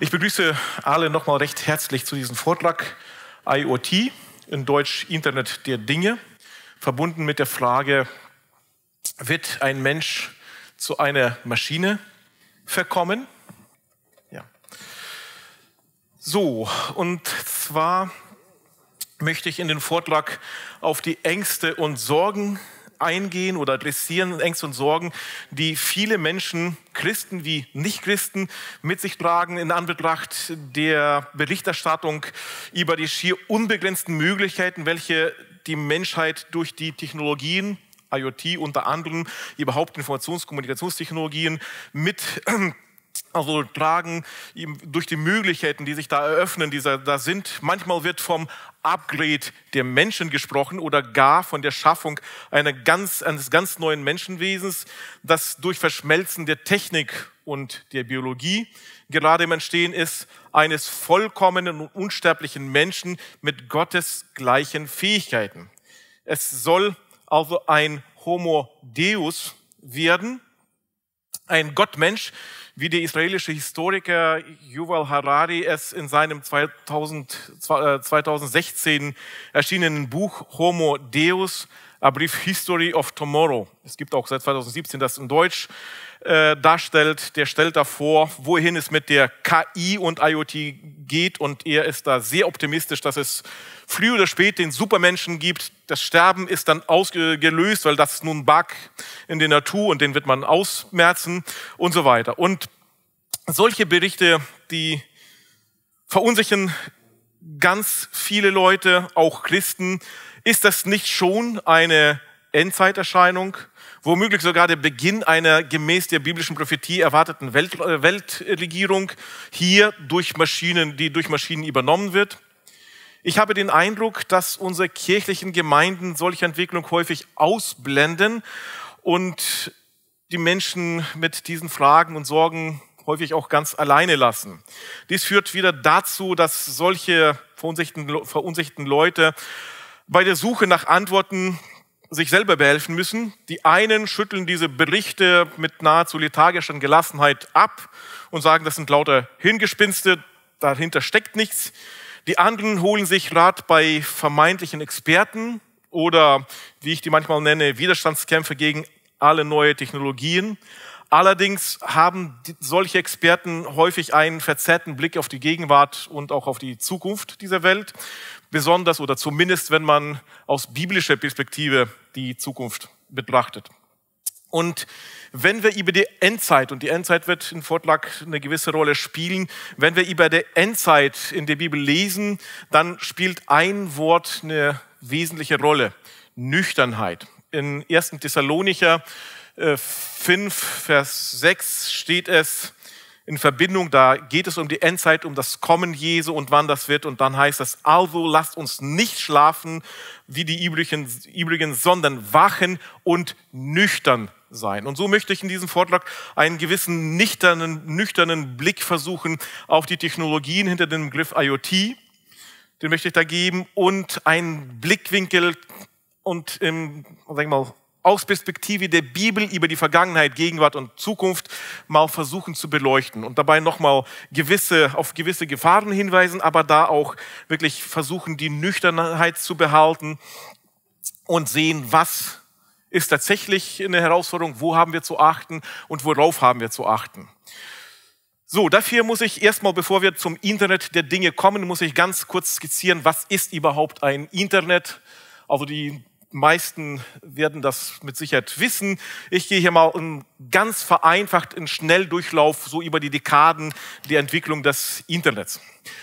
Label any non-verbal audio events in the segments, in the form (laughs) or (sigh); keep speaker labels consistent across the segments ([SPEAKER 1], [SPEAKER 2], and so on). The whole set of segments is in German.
[SPEAKER 1] Ich begrüße alle nochmal recht herzlich zu diesem Vortrag IoT, in Deutsch Internet der Dinge, verbunden mit der Frage, wird ein Mensch zu einer Maschine verkommen? Ja. So, und zwar möchte ich in den Vortrag auf die Ängste und Sorgen eingehen oder adressieren Ängste und Sorgen, die viele Menschen, Christen wie Nichtchristen, mit sich tragen in Anbetracht der Berichterstattung über die schier unbegrenzten Möglichkeiten, welche die Menschheit durch die Technologien, IoT unter anderem, überhaupt Informations- und Kommunikationstechnologien mit also tragen durch die Möglichkeiten, die sich da eröffnen, die da sind. Manchmal wird vom Upgrade der Menschen gesprochen oder gar von der Schaffung ganz, eines ganz neuen Menschenwesens, das durch Verschmelzen der Technik und der Biologie gerade im Entstehen ist, eines vollkommenen und unsterblichen Menschen mit Gottes gleichen Fähigkeiten. Es soll also ein Homo Deus werden, ein Gottmensch, wie der israelische Historiker Yuval Harari es in seinem 2000, 2016 äh, erschienenen Buch Homo Deus A Brief History of Tomorrow. Es gibt auch seit 2017 das in Deutsch äh, darstellt. Der stellt da vor, wohin es mit der KI und IoT geht. Und er ist da sehr optimistisch, dass es früh oder spät den Supermenschen gibt. Das Sterben ist dann ausgelöst, weil das ist nun ein Bug in der Natur und den wird man ausmerzen und so weiter. Und solche Berichte, die verunsichern ganz viele Leute, auch Christen, ist das nicht schon eine Endzeiterscheinung, womöglich sogar der Beginn einer gemäß der biblischen Prophetie erwarteten Welt, äh, Weltregierung hier durch Maschinen, die durch Maschinen übernommen wird. Ich habe den Eindruck, dass unsere kirchlichen Gemeinden solche Entwicklung häufig ausblenden und die Menschen mit diesen Fragen und Sorgen häufig auch ganz alleine lassen. Dies führt wieder dazu, dass solche verunsichten, Leute bei der Suche nach Antworten sich selber behelfen müssen. Die einen schütteln diese Berichte mit nahezu lethargischer Gelassenheit ab und sagen, das sind lauter Hingespinste, dahinter steckt nichts. Die anderen holen sich Rat bei vermeintlichen Experten oder, wie ich die manchmal nenne, Widerstandskämpfe gegen alle neue Technologien. Allerdings haben solche Experten häufig einen verzerrten Blick auf die Gegenwart und auch auf die Zukunft dieser Welt, besonders oder zumindest wenn man aus biblischer Perspektive die Zukunft betrachtet. Und wenn wir über die Endzeit, und die Endzeit wird im Vortrag eine gewisse Rolle spielen, wenn wir über die Endzeit in der Bibel lesen, dann spielt ein Wort eine wesentliche Rolle, Nüchternheit. In 1. Thessalonicher 5, äh, Vers 6 steht es in Verbindung, da geht es um die Endzeit, um das Kommen Jesu und wann das wird. Und dann heißt es, also lasst uns nicht schlafen wie die übrigen, übrigen sondern wachen und nüchtern sein. Und so möchte ich in diesem Vortrag einen gewissen nüchternen, nüchternen Blick versuchen auf die Technologien hinter dem Begriff IoT. Den möchte ich da geben und einen Blickwinkel und, im, sag ich mal, aus Perspektive der Bibel über die Vergangenheit, Gegenwart und Zukunft mal versuchen zu beleuchten und dabei nochmal gewisse, auf gewisse Gefahren hinweisen, aber da auch wirklich versuchen, die Nüchternheit zu behalten und sehen, was ist tatsächlich eine Herausforderung, wo haben wir zu achten und worauf haben wir zu achten. So, dafür muss ich erstmal, bevor wir zum Internet der Dinge kommen, muss ich ganz kurz skizzieren, was ist überhaupt ein Internet? Also die meisten werden das mit Sicherheit wissen. Ich gehe hier mal ganz vereinfacht in Schnelldurchlauf so über die Dekaden die Entwicklung des Internets.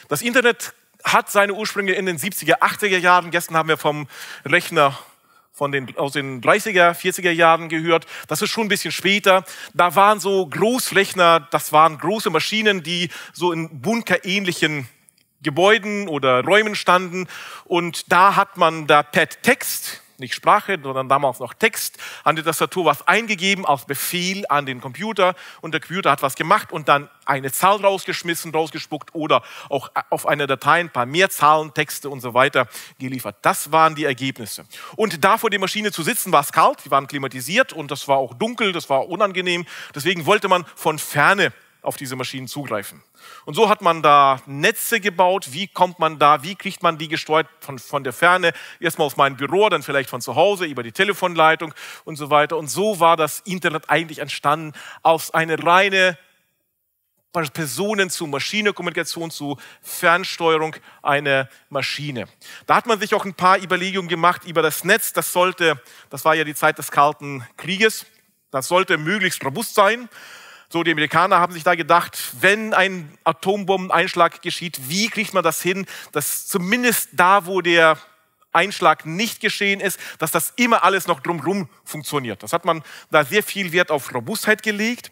[SPEAKER 1] Das Internet hat seine Ursprünge in den 70er, 80er Jahren. Gestern haben wir vom Rechner von den, aus den 30er, 40er Jahren gehört. Das ist schon ein bisschen später. Da waren so Großrechner, das waren große Maschinen, die so in bunkerähnlichen Gebäuden oder Räumen standen. Und da hat man da per Text nicht Sprache, sondern damals noch Text. An die Tastatur was eingegeben als Befehl an den Computer und der Computer hat was gemacht und dann eine Zahl rausgeschmissen, rausgespuckt oder auch äh, auf einer Datei ein paar mehr Zahlen, Texte und so weiter geliefert. Das waren die Ergebnisse. Und da vor der Maschine zu sitzen war es kalt, die waren klimatisiert und das war auch dunkel, das war unangenehm. Deswegen wollte man von ferne auf diese Maschinen zugreifen. Und so hat man da Netze gebaut. Wie kommt man da? Wie kriegt man die gesteuert von, von der Ferne? Erstmal aus meinem Büro, dann vielleicht von zu Hause über die Telefonleitung und so weiter. Und so war das Internet eigentlich entstanden aus einer reine Personen zu Maschine, Kommunikation zu Fernsteuerung einer Maschine. Da hat man sich auch ein paar Überlegungen gemacht über das Netz. Das sollte, das war ja die Zeit des Kalten Krieges, das sollte möglichst robust sein. So, die Amerikaner haben sich da gedacht, wenn ein Atombombeneinschlag geschieht, wie kriegt man das hin, dass zumindest da, wo der Einschlag nicht geschehen ist, dass das immer alles noch drumherum funktioniert. Das hat man da sehr viel Wert auf Robustheit gelegt.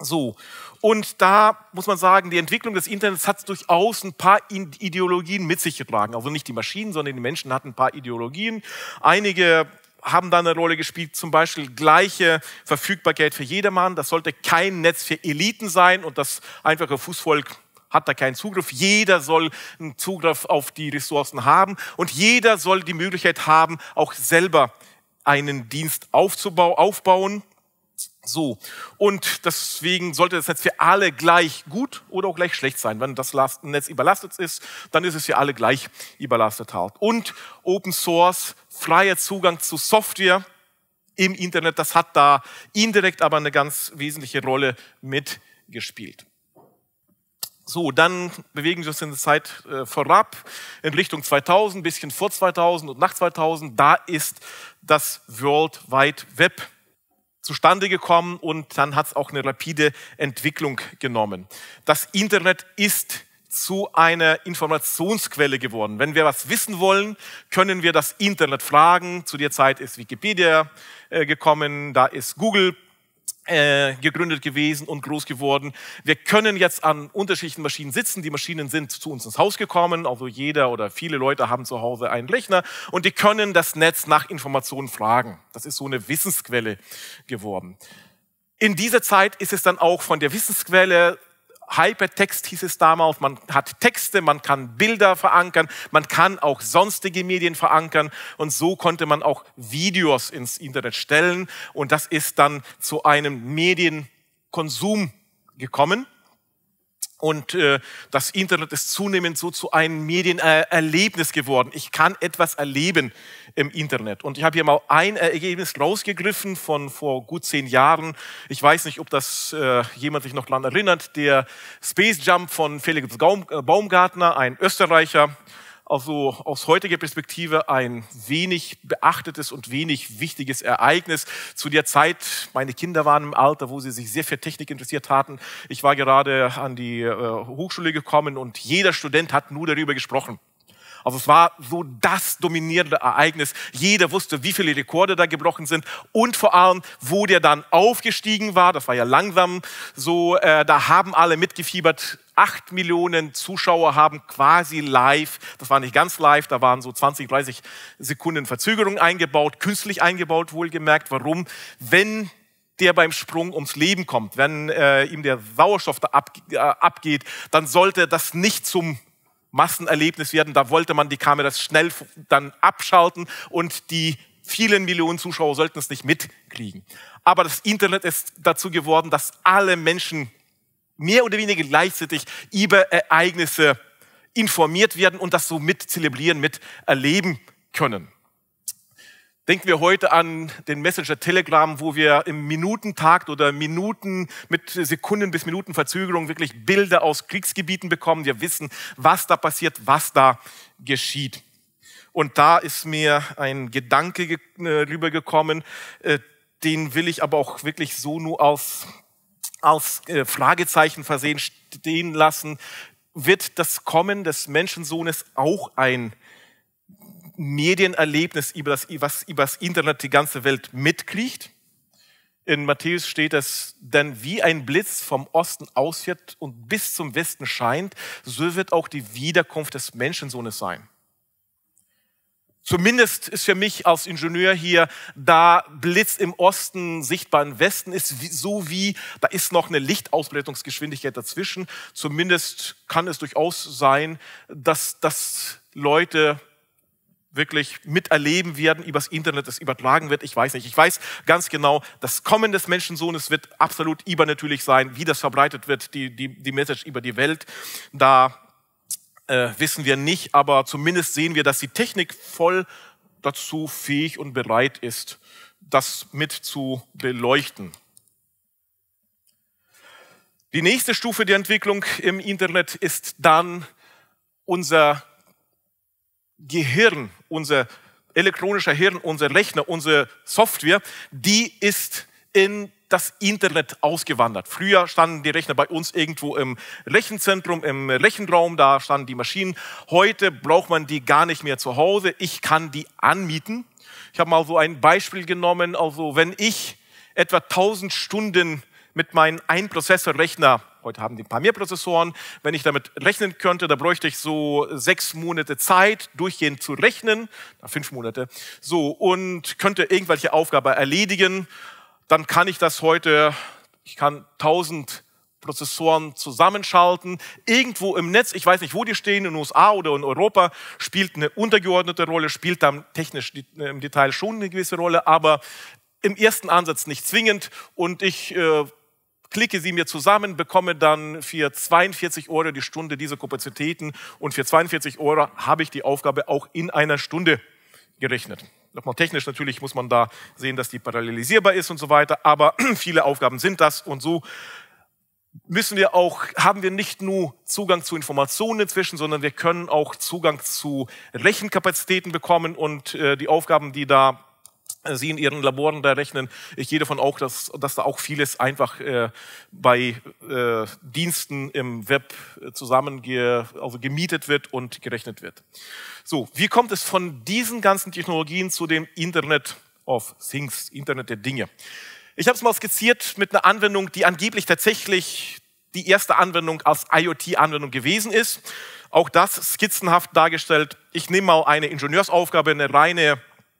[SPEAKER 1] So. Und da muss man sagen, die Entwicklung des Internets hat durchaus ein paar Ideologien mit sich getragen. Also nicht die Maschinen, sondern die Menschen hatten ein paar Ideologien. Einige haben da eine Rolle gespielt, zum Beispiel gleiche Verfügbarkeit für jedermann. Das sollte kein Netz für Eliten sein und das einfache Fußvolk hat da keinen Zugriff. Jeder soll einen Zugriff auf die Ressourcen haben und jeder soll die Möglichkeit haben, auch selber einen Dienst aufzubauen, aufbauen. So, und deswegen sollte das Netz für alle gleich gut oder auch gleich schlecht sein. Wenn das Netz überlastet ist, dann ist es für alle gleich überlastet halt. Und Open Source, freier Zugang zu Software im Internet, das hat da indirekt aber eine ganz wesentliche Rolle mitgespielt. So, dann bewegen wir uns in der Zeit äh, vorab in Richtung 2000, bisschen vor 2000 und nach 2000. Da ist das World Wide Web zustande gekommen und dann hat es auch eine rapide Entwicklung genommen. Das Internet ist zu einer Informationsquelle geworden. Wenn wir was wissen wollen, können wir das Internet fragen. Zu der Zeit ist Wikipedia äh, gekommen, da ist Google äh, gegründet gewesen und groß geworden. Wir können jetzt an unterschiedlichen Maschinen sitzen. Die Maschinen sind zu uns ins Haus gekommen. Also jeder oder viele Leute haben zu Hause einen Rechner und die können das Netz nach Informationen fragen. Das ist so eine Wissensquelle geworden. In dieser Zeit ist es dann auch von der Wissensquelle Hypertext hieß es damals, man hat Texte, man kann Bilder verankern, man kann auch sonstige Medien verankern und so konnte man auch Videos ins Internet stellen und das ist dann zu einem Medienkonsum gekommen. Und äh, das Internet ist zunehmend so zu einem Medienerlebnis geworden. Ich kann etwas erleben im Internet. Und ich habe hier mal ein Ergebnis rausgegriffen von vor gut zehn Jahren. Ich weiß nicht, ob das äh, jemand sich noch daran erinnert. Der Space Jump von Felix äh, Baumgartner, ein Österreicher also aus heutiger Perspektive ein wenig beachtetes und wenig wichtiges Ereignis. Zu der Zeit, meine Kinder waren im Alter, wo sie sich sehr für Technik interessiert hatten. Ich war gerade an die äh, Hochschule gekommen und jeder Student hat nur darüber gesprochen. Also es war so das dominierende Ereignis. Jeder wusste, wie viele Rekorde da gebrochen sind und vor allem, wo der dann aufgestiegen war. Das war ja langsam so. Äh, da haben alle mitgefiebert. 8 Millionen Zuschauer haben quasi live, das war nicht ganz live, da waren so 20, 30 Sekunden Verzögerung eingebaut, künstlich eingebaut wohlgemerkt. Warum? Wenn der beim Sprung ums Leben kommt, wenn äh, ihm der Sauerstoff da ab, äh, abgeht, dann sollte das nicht zum Massenerlebnis werden. Da wollte man die Kameras schnell dann abschalten und die vielen Millionen Zuschauer sollten es nicht mitkriegen. Aber das Internet ist dazu geworden, dass alle Menschen mehr oder weniger gleichzeitig über Ereignisse informiert werden und das so mit zelebrieren, mit erleben können. Denken wir heute an den Messenger Telegram, wo wir im Minutentakt oder Minuten mit Sekunden bis Minuten Verzögerung wirklich Bilder aus Kriegsgebieten bekommen. Wir wissen, was da passiert, was da geschieht. Und da ist mir ein Gedanke äh, rübergekommen, äh, den will ich aber auch wirklich so nur aus als äh, Fragezeichen versehen stehen lassen, wird das Kommen des Menschensohnes auch ein Medienerlebnis, über das, was über das Internet die ganze Welt mitkriegt. In Matthäus steht es, denn wie ein Blitz vom Osten ausfährt und bis zum Westen scheint, so wird auch die Wiederkunft des Menschensohnes sein. Zumindest ist für mich als Ingenieur hier, da Blitz im Osten sichtbar im Westen ist, so wie da ist noch eine Lichtausbreitungsgeschwindigkeit dazwischen. Zumindest kann es durchaus sein, dass, dass Leute wirklich miterleben werden, übers Internet das übertragen wird. Ich weiß nicht. Ich weiß ganz genau, das Kommen des Menschensohnes wird absolut übernatürlich sein, wie das verbreitet wird, die, die, die Message über die Welt. Da äh, wissen wir nicht, aber zumindest sehen wir, dass die Technik voll dazu fähig und bereit ist, das mit zu beleuchten. Die nächste Stufe der Entwicklung im Internet ist dann unser Gehirn, unser elektronischer Hirn, unser Rechner, unsere Software, die ist in das Internet ausgewandert. Früher standen die Rechner bei uns irgendwo im Rechenzentrum, im Rechenraum, da standen die Maschinen. Heute braucht man die gar nicht mehr zu Hause. Ich kann die anmieten. Ich habe mal so ein Beispiel genommen. Also wenn ich etwa 1000 Stunden mit meinem Einprozessorrechner heute haben die ein paar mehr Prozessoren. Wenn ich damit rechnen könnte, da bräuchte ich so sechs Monate Zeit, durchgehend zu rechnen, fünf Monate, so, und könnte irgendwelche Aufgabe erledigen dann kann ich das heute, ich kann 1000 Prozessoren zusammenschalten. Irgendwo im Netz, ich weiß nicht, wo die stehen, in den USA oder in Europa, spielt eine untergeordnete Rolle, spielt dann technisch äh, im Detail schon eine gewisse Rolle, aber im ersten Ansatz nicht zwingend. Und ich äh, klicke sie mir zusammen, bekomme dann für 42 Euro die Stunde diese Kapazitäten und für 42 Euro habe ich die Aufgabe auch in einer Stunde gerechnet. Nochmal technisch natürlich muss man da sehen, dass die parallelisierbar ist und so weiter, aber (clears throat) viele Aufgaben sind das und so müssen wir auch, haben wir nicht nur Zugang zu Informationen inzwischen, sondern wir können auch Zugang zu Rechenkapazitäten bekommen und äh, die Aufgaben, die da Sie in Ihren Laboren da rechnen. Ich gehe davon auch, dass, dass da auch vieles einfach äh, bei äh, Diensten im Web äh, zusammenge, also gemietet wird und gerechnet wird. So, wie kommt es von diesen ganzen Technologien zu dem Internet of Things, Internet der Dinge? Ich habe es mal skizziert mit einer Anwendung, die angeblich tatsächlich die erste Anwendung als IoT-Anwendung gewesen ist. Auch das skizzenhaft dargestellt. Ich nehme mal eine Ingenieursaufgabe, eine reine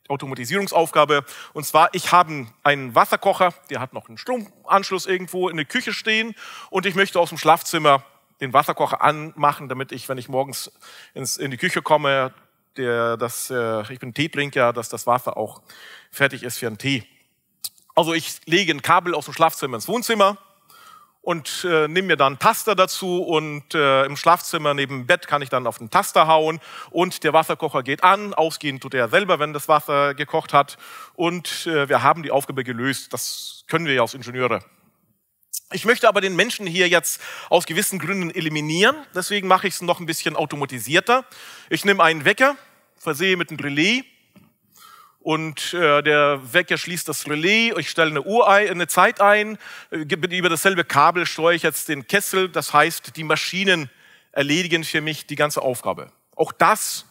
[SPEAKER 1] Automatisierungsaufgabe. Und zwar, ich habe einen Wasserkocher, der hat noch einen Stromanschluss irgendwo in der Küche stehen und ich möchte aus dem Schlafzimmer den Wasserkocher anmachen, damit ich, wenn ich morgens ins, in die Küche komme, der, das, äh, ich bin Teetrinker, dass das Wasser auch fertig ist für einen Tee. Also ich lege ein Kabel aus dem Schlafzimmer ins Wohnzimmer und äh, nehme mir dann einen Taster dazu und äh, im Schlafzimmer neben dem Bett kann ich dann auf den Taster hauen und der Wasserkocher geht an, ausgehend tut er selber, wenn das Wasser gekocht hat und äh, wir haben die Aufgabe gelöst. Das können wir ja als Ingenieure. Ich möchte aber den Menschen hier jetzt aus gewissen Gründen eliminieren, deswegen mache ich es noch ein bisschen automatisierter. Ich nehme einen Wecker, versehe mit einem Relais und äh, der Wecker schließt das Relais, ich stelle eine Uhr ein, eine Zeit ein, äh, über dasselbe Kabel steuere ich jetzt den Kessel, das heißt, die Maschinen erledigen für mich die ganze Aufgabe. Auch das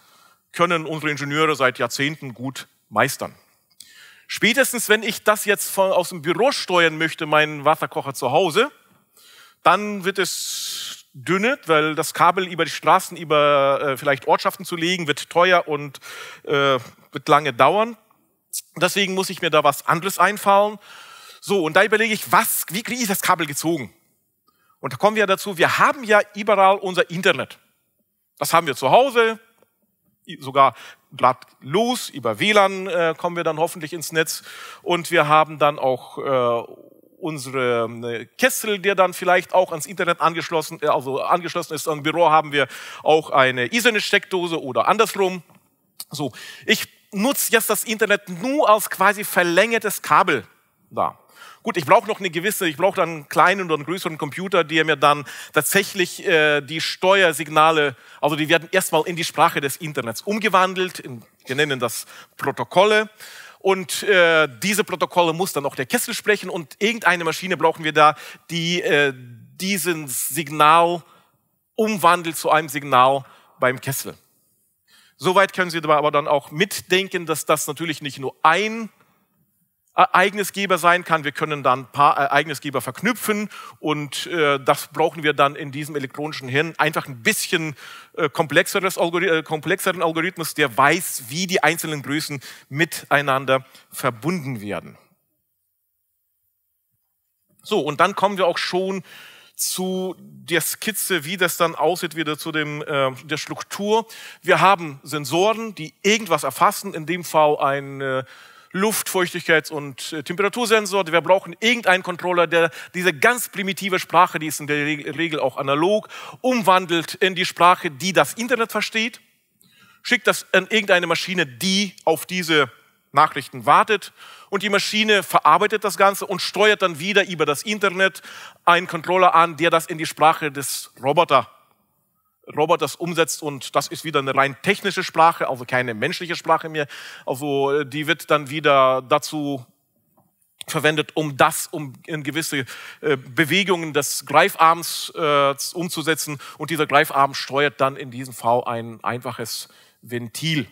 [SPEAKER 1] können unsere Ingenieure seit Jahrzehnten gut meistern. Spätestens, wenn ich das jetzt von, aus dem Büro steuern möchte, meinen Wasserkocher zu Hause, dann wird es dünne, weil das Kabel über die Straßen, über äh, vielleicht Ortschaften zu legen, wird teuer und äh, wird lange dauern. Deswegen muss ich mir da was anderes einfallen. So, und da überlege ich, was, wie kriege ich das Kabel gezogen? Und da kommen wir dazu, wir haben ja überall unser Internet. Das haben wir zu Hause, sogar drahtlos, über WLAN äh, kommen wir dann hoffentlich ins Netz. Und wir haben dann auch äh, unsere ähm, ne, Kessel, der dann vielleicht auch ans Internet angeschlossen, äh, also angeschlossen ist. Am Büro haben wir auch eine Ethernet-Steckdose oder andersrum. So, ich nutze jetzt das Internet nur als quasi verlängertes Kabel da. Gut, ich brauche noch eine gewisse, ich brauche dann einen kleinen oder einen größeren Computer, der mir dann tatsächlich äh, die Steuersignale, also die werden erstmal in die Sprache des Internets umgewandelt. In, wir nennen das Protokolle und äh, diese Protokolle muss dann auch der Kessel sprechen und irgendeine Maschine brauchen wir da, die äh, diesen Signal umwandelt zu einem Signal beim Kessel. Soweit können Sie aber dann auch mitdenken, dass das natürlich nicht nur ein Ereignisgeber sein kann. Wir können dann ein paar Ereignisgeber äh, verknüpfen und äh, das brauchen wir dann in diesem elektronischen Hirn. Einfach ein bisschen äh, komplexeres Algorith äh, komplexeren Algorithmus, der weiß, wie die einzelnen Größen miteinander verbunden werden. So, und dann kommen wir auch schon zu der Skizze, wie das dann aussieht, wieder zu dem, äh, der Struktur. Wir haben Sensoren, die irgendwas erfassen, in dem Fall ein äh, Luft-, Feuchtigkeits- und äh, Temperatursensor. Wir brauchen irgendeinen Controller, der diese ganz primitive Sprache, die ist in der Regel auch analog, umwandelt in die Sprache, die das Internet versteht, schickt das an irgendeine Maschine, die auf diese Nachrichten wartet und die Maschine verarbeitet das Ganze und steuert dann wieder über das Internet einen Controller an, der das in die Sprache des Roboter Robert das umsetzt und das ist wieder eine rein technische Sprache, also keine menschliche Sprache mehr. Also äh, die wird dann wieder dazu verwendet, um das, um in gewisse äh, Bewegungen des Greifarms äh, umzusetzen. Und dieser Greifarm steuert dann in diesem Fall ein einfaches Ventil.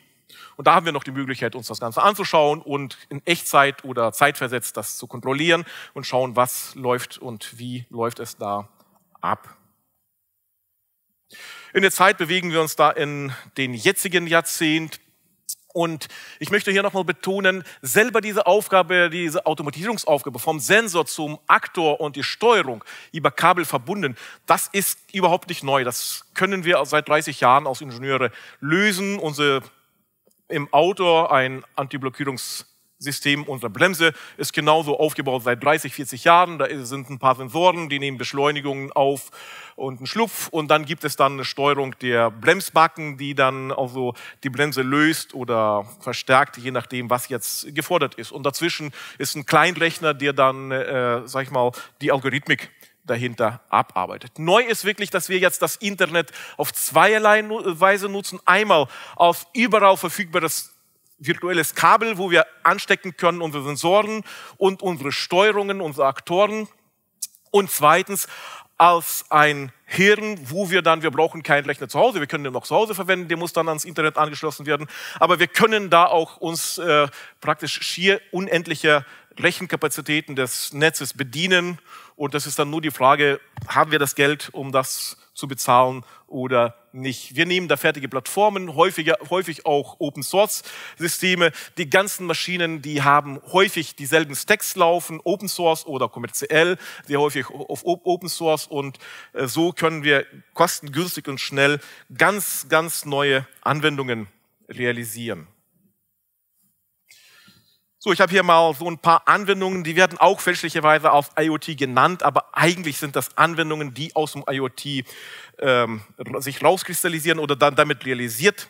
[SPEAKER 1] Und da haben wir noch die Möglichkeit, uns das Ganze anzuschauen und in Echtzeit oder zeitversetzt das zu kontrollieren und schauen, was läuft und wie läuft es da ab. In der Zeit bewegen wir uns da in den jetzigen Jahrzehnt. Und ich möchte hier nochmal betonen, selber diese Aufgabe, diese Automatisierungsaufgabe vom Sensor zum Aktor und die Steuerung über Kabel verbunden, das ist überhaupt nicht neu. Das können wir seit 30 Jahren als Ingenieure lösen. Unsere im Auto ein Antiblockierungs- System unserer Bremse ist genauso aufgebaut seit 30, 40 Jahren. Da sind ein paar Sensoren, die nehmen Beschleunigungen auf und einen Schlupf. Und dann gibt es dann eine Steuerung der Bremsbacken, die dann also die Bremse löst oder verstärkt, je nachdem, was jetzt gefordert ist. Und dazwischen ist ein Kleinrechner, der dann, äh, sag ich mal, die Algorithmik dahinter abarbeitet. Neu ist wirklich, dass wir jetzt das Internet auf zweierlei Weise nutzen. Einmal auf überall verfügbares virtuelles Kabel, wo wir anstecken können unsere Sensoren und unsere Steuerungen, unsere Aktoren. Und zweitens als ein Hirn, wo wir dann, wir brauchen keinen Rechner zu Hause, wir können den auch zu Hause verwenden, der muss dann ans Internet angeschlossen werden, aber wir können da auch uns äh, praktisch schier unendlicher Rechenkapazitäten des Netzes bedienen und das ist dann nur die Frage, haben wir das Geld, um das zu bezahlen oder nicht. Wir nehmen da fertige Plattformen, häufiger, häufig auch Open Source Systeme. Die ganzen Maschinen, die haben häufig dieselben Stacks laufen, Open Source oder kommerziell, sehr häufig auf Open Source und äh, so können wir kostengünstig und schnell ganz, ganz neue Anwendungen realisieren. So, ich habe hier mal so ein paar Anwendungen, die werden auch fälschlicherweise auf IoT genannt, aber eigentlich sind das Anwendungen, die aus dem IoT ähm, sich rauskristallisieren oder dann damit realisiert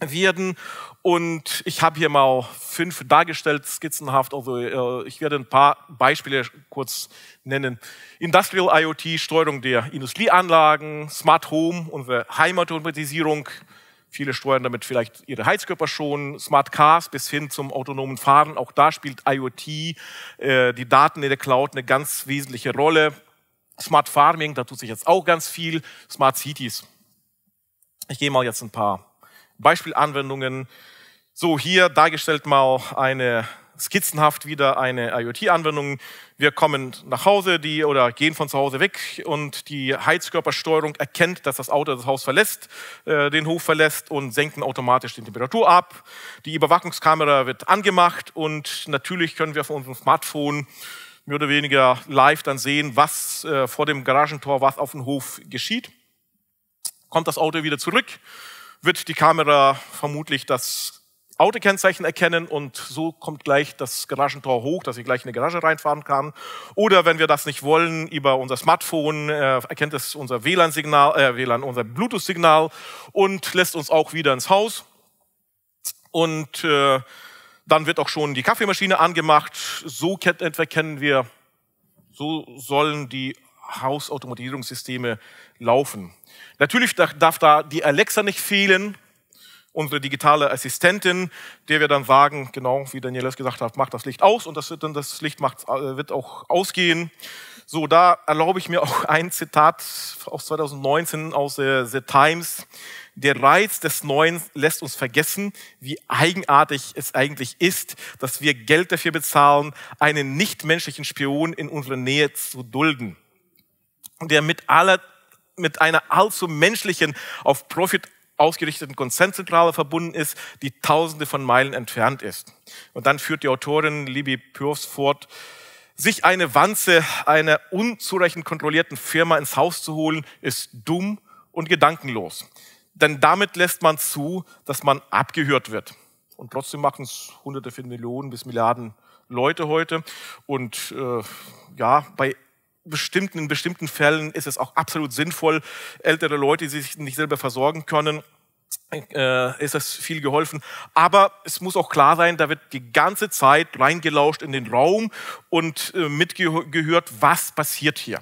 [SPEAKER 1] werden. Und ich habe hier mal fünf dargestellt, skizzenhaft. Also äh, ich werde ein paar Beispiele kurz nennen. Industrial IoT, Steuerung der Industrieanlagen, Smart Home, unsere Heimautomatisierung, Viele steuern damit vielleicht ihre Heizkörper schon, Smart Cars bis hin zum autonomen Fahren. Auch da spielt IoT, äh, die Daten in der Cloud eine ganz wesentliche Rolle. Smart Farming, da tut sich jetzt auch ganz viel. Smart Cities. Ich gehe mal jetzt ein paar Beispielanwendungen. So, hier dargestellt mal eine skizzenhaft wieder eine IoT-Anwendung. Wir kommen nach Hause die, oder gehen von zu Hause weg und die Heizkörpersteuerung erkennt, dass das Auto das Haus verlässt, äh, den Hof verlässt und senken automatisch die Temperatur ab. Die Überwachungskamera wird angemacht und natürlich können wir von unserem Smartphone mehr oder weniger live dann sehen, was äh, vor dem Garagentor, was auf dem Hof geschieht. Kommt das Auto wieder zurück, wird die Kamera vermutlich das Autokennzeichen erkennen und so kommt gleich das Garagentor hoch, dass ich gleich in die Garage reinfahren kann. Oder wenn wir das nicht wollen, über unser Smartphone äh, erkennt es unser WLAN-Signal, äh, WLAN, unser Bluetooth-Signal und lässt uns auch wieder ins Haus. Und äh, dann wird auch schon die Kaffeemaschine angemacht. So etwa kennen wir, so sollen die Hausautomatisierungssysteme laufen. Natürlich darf da die Alexa nicht fehlen unsere digitale Assistentin, der wir dann sagen, genau wie Daniela es gesagt hat, macht das Licht aus und das wird dann das Licht macht, äh, wird auch ausgehen. So, da erlaube ich mir auch (laughs) ein Zitat aus 2019 aus der The Times. Der Reiz des Neuen lässt uns vergessen, wie eigenartig es eigentlich ist, dass wir Geld dafür bezahlen, einen nichtmenschlichen Spion in unserer Nähe zu dulden, der mit aller mit einer allzu menschlichen, auf Profit ausgerichteten Konzernzentrale verbunden ist, die tausende von Meilen entfernt ist. Und dann führt die Autorin Libby Pürfs fort, sich eine Wanze einer unzureichend kontrollierten Firma ins Haus zu holen, ist dumm und gedankenlos. Denn damit lässt man zu, dass man abgehört wird. Und trotzdem machen es Hunderte von Millionen bis Milliarden Leute heute. Und äh, ja, bei bestimmten, in bestimmten Fällen ist es auch absolut sinnvoll, ältere Leute, die sich nicht selber versorgen können, äh, ist das viel geholfen. Aber es muss auch klar sein, da wird die ganze Zeit reingelauscht in den Raum und äh, mitgehört, was passiert hier.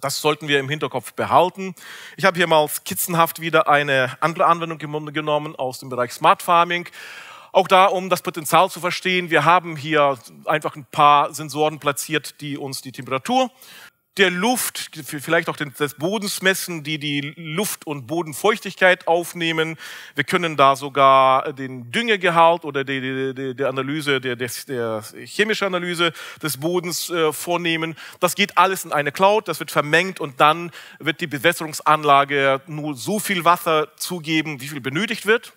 [SPEAKER 1] Das sollten wir im Hinterkopf behalten. Ich habe hier mal skizzenhaft wieder eine andere Anwendung genommen aus dem Bereich Smart Farming. Auch da, um das Potenzial zu verstehen, wir haben hier einfach ein paar Sensoren platziert, die uns die Temperatur der Luft, vielleicht auch des Bodens messen, die die Luft- und Bodenfeuchtigkeit aufnehmen. Wir können da sogar den Düngegehalt oder die, die, die, die Analyse, der, der, der chemische Analyse des Bodens äh, vornehmen. Das geht alles in eine Cloud, das wird vermengt und dann wird die Bewässerungsanlage nur so viel Wasser zugeben, wie viel benötigt wird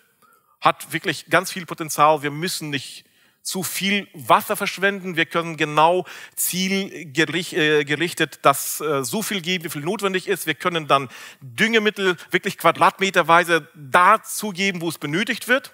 [SPEAKER 1] hat wirklich ganz viel Potenzial. Wir müssen nicht zu viel Wasser verschwenden. Wir können genau zielgerichtet äh, das äh, so viel geben, wie viel notwendig ist. Wir können dann Düngemittel wirklich quadratmeterweise dazu geben, wo es benötigt wird.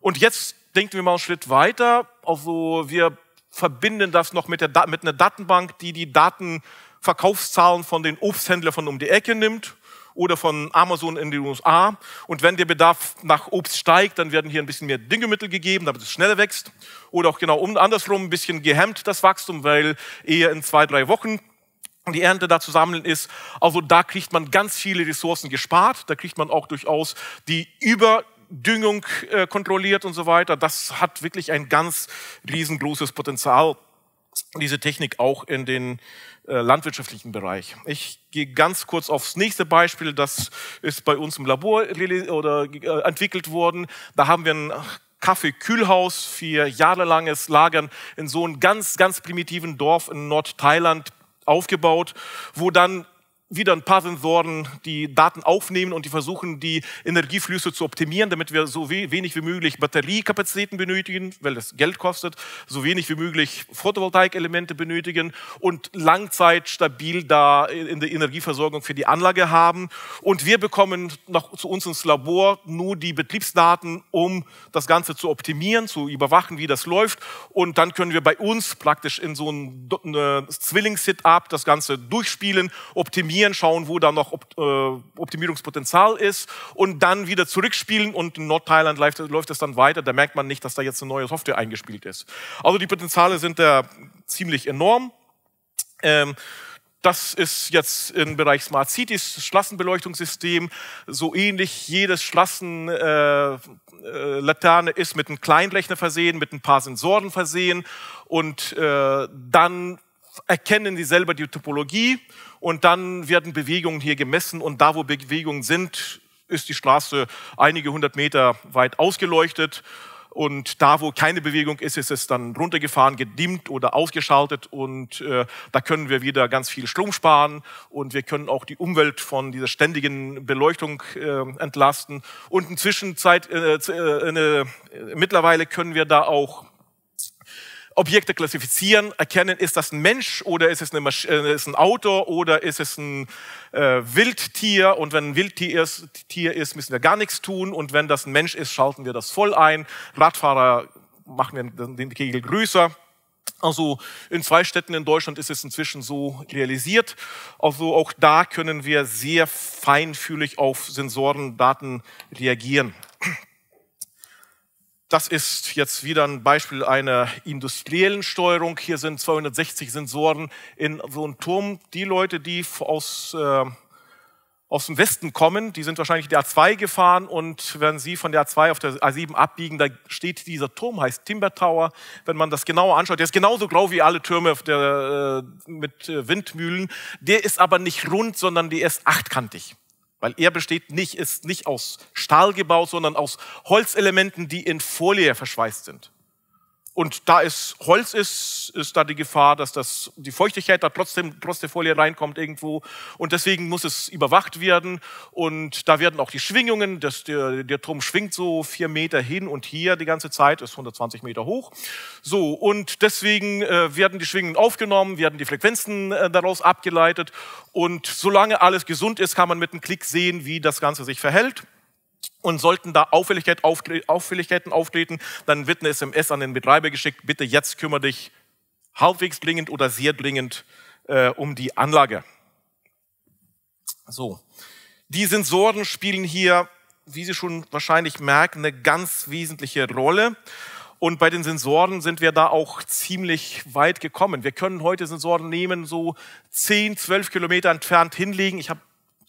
[SPEAKER 1] Und jetzt denken wir mal einen Schritt weiter. Also wir verbinden das noch mit, der, mit einer Datenbank, die die Datenverkaufszahlen von den Obsthändlern von um die Ecke nimmt oder von Amazon in die USA. Und wenn der Bedarf nach Obst steigt, dann werden hier ein bisschen mehr Düngemittel gegeben, damit es schneller wächst. Oder auch genau andersrum ein bisschen gehemmt das Wachstum, weil eher in zwei, drei Wochen die Ernte da zu sammeln ist. Also da kriegt man ganz viele Ressourcen gespart. Da kriegt man auch durchaus die über Düngung äh, kontrolliert und so weiter. Das hat wirklich ein ganz riesengroßes Potenzial diese Technik auch in den äh, landwirtschaftlichen Bereich. Ich gehe ganz kurz aufs nächste Beispiel. Das ist bei uns im Labor oder, äh, entwickelt worden. Da haben wir ein Kaffeekühlhaus, für jahrelanges Lagern in so einem ganz, ganz primitiven Dorf in Nordthailand aufgebaut, wo dann wieder ein paar Sensoren, die Daten aufnehmen und die versuchen, die Energieflüsse zu optimieren, damit wir so wenig wie möglich Batteriekapazitäten benötigen, weil das Geld kostet, so wenig wie möglich Photovoltaikelemente benötigen und Langzeit stabil da in der Energieversorgung für die Anlage haben. Und wir bekommen noch zu uns ins Labor nur die Betriebsdaten, um das Ganze zu optimieren, zu überwachen, wie das läuft. Und dann können wir bei uns praktisch in so einem äh, zwilling up das Ganze durchspielen, optimieren optimieren, schauen, wo da noch äh, Optimierungspotenzial ist und dann wieder zurückspielen und in Nordthailand läuft, läuft es dann weiter. Da merkt man nicht, dass da jetzt eine neue Software eingespielt ist. Also die Potenziale sind da ziemlich enorm. Ähm, das ist jetzt im Bereich Smart Cities, Straßenbeleuchtungssystem, so ähnlich jedes Straßenlaterne äh, äh, ist mit einem Kleinrechner versehen, mit ein paar Sensoren versehen und äh, dann erkennen die selber die Topologie und dann werden Bewegungen hier gemessen und da, wo Bewegungen sind, ist die Straße einige hundert Meter weit ausgeleuchtet und da, wo keine Bewegung ist, ist es dann runtergefahren, gedimmt oder ausgeschaltet und äh, da können wir wieder ganz viel Strom sparen und wir können auch die Umwelt von dieser ständigen Beleuchtung äh, entlasten und inzwischen Zeit, äh, äh, äh, mittlerweile können wir da auch Objekte klassifizieren, erkennen, ist das ein Mensch oder ist es, eine Masch äh, ist ein Auto oder ist es ein äh, Wildtier. Und wenn ein Wildtier ist, Tier ist, müssen wir gar nichts tun. Und wenn das ein Mensch ist, schalten wir das voll ein. Radfahrer machen wir den Kegel größer. Also in zwei Städten in Deutschland ist es inzwischen so realisiert. Also auch da können wir sehr feinfühlig auf Sensorendaten reagieren. Das ist jetzt wieder ein Beispiel einer industriellen Steuerung. Hier sind 260 Sensoren in so einem Turm. Die Leute, die aus, äh, aus dem Westen kommen, die sind wahrscheinlich der A2 gefahren und wenn sie von der A2 auf der A7 abbiegen, da steht dieser Turm, heißt Timber Tower. Wenn man das genauer anschaut, der ist genauso grau wie alle Türme der, äh, mit äh, Windmühlen. Der ist aber nicht rund, sondern der ist achtkantig. Weil er besteht nicht, ist nicht aus Stahl gebaut, sondern aus Holzelementen, die in Folie verschweißt sind. Und da es Holz ist, ist da die Gefahr, dass das, die Feuchtigkeit da trotzdem trotz der Folie reinkommt irgendwo. Und deswegen muss es überwacht werden. Und da werden auch die Schwingungen, das, der, der Turm schwingt so vier Meter hin und hier die ganze Zeit, ist 120 Meter hoch. So, und deswegen äh, werden die Schwingungen aufgenommen, werden die Frequenzen äh, daraus abgeleitet. Und solange alles gesund ist, kann man mit einem Klick sehen, wie das Ganze sich verhält und sollten da Auffälligkeit Auffälligkeiten auftreten, dann wird eine SMS an den Betreiber geschickt, bitte jetzt kümmere dich halbwegs dringend oder sehr dringend äh, um die Anlage. So, die Sensoren spielen hier, wie Sie schon wahrscheinlich merken, eine ganz wesentliche Rolle. Und bei den Sensoren sind wir da auch ziemlich weit gekommen. Wir können heute Sensoren nehmen, so 10, 12 Kilometer entfernt hinlegen. Ich habe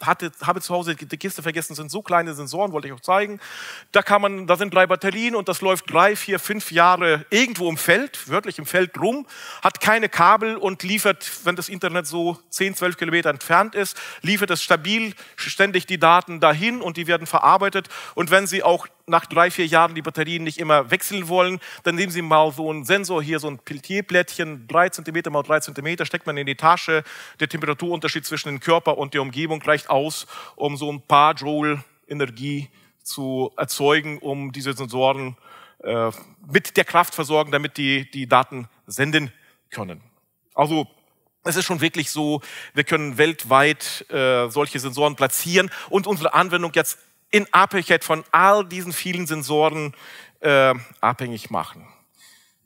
[SPEAKER 1] hatte, habe zu Hause die Kiste vergessen, sind so kleine Sensoren, wollte ich auch zeigen. Da kann man, da sind drei Batterien und das läuft drei, vier, fünf Jahre irgendwo im Feld, wörtlich im Feld rum, hat keine Kabel und liefert, wenn das Internet so 10, 12 Kilometer entfernt ist, liefert es stabil ständig die Daten dahin und die werden verarbeitet. Und wenn sie auch nach drei, vier Jahren die Batterien nicht immer wechseln wollen, dann nehmen Sie mal so einen Sensor hier, so ein Peltierplättchen, drei Zentimeter mal drei Zentimeter, steckt man in die Tasche. Der Temperaturunterschied zwischen dem Körper und der Umgebung reicht aus, um so ein paar Joule Energie zu erzeugen, um diese Sensoren äh, mit der Kraft versorgen, damit die die Daten senden können. Also es ist schon wirklich so, wir können weltweit äh, solche Sensoren platzieren und unsere Anwendung jetzt in Abhängigkeit von all diesen vielen Sensoren äh, abhängig machen.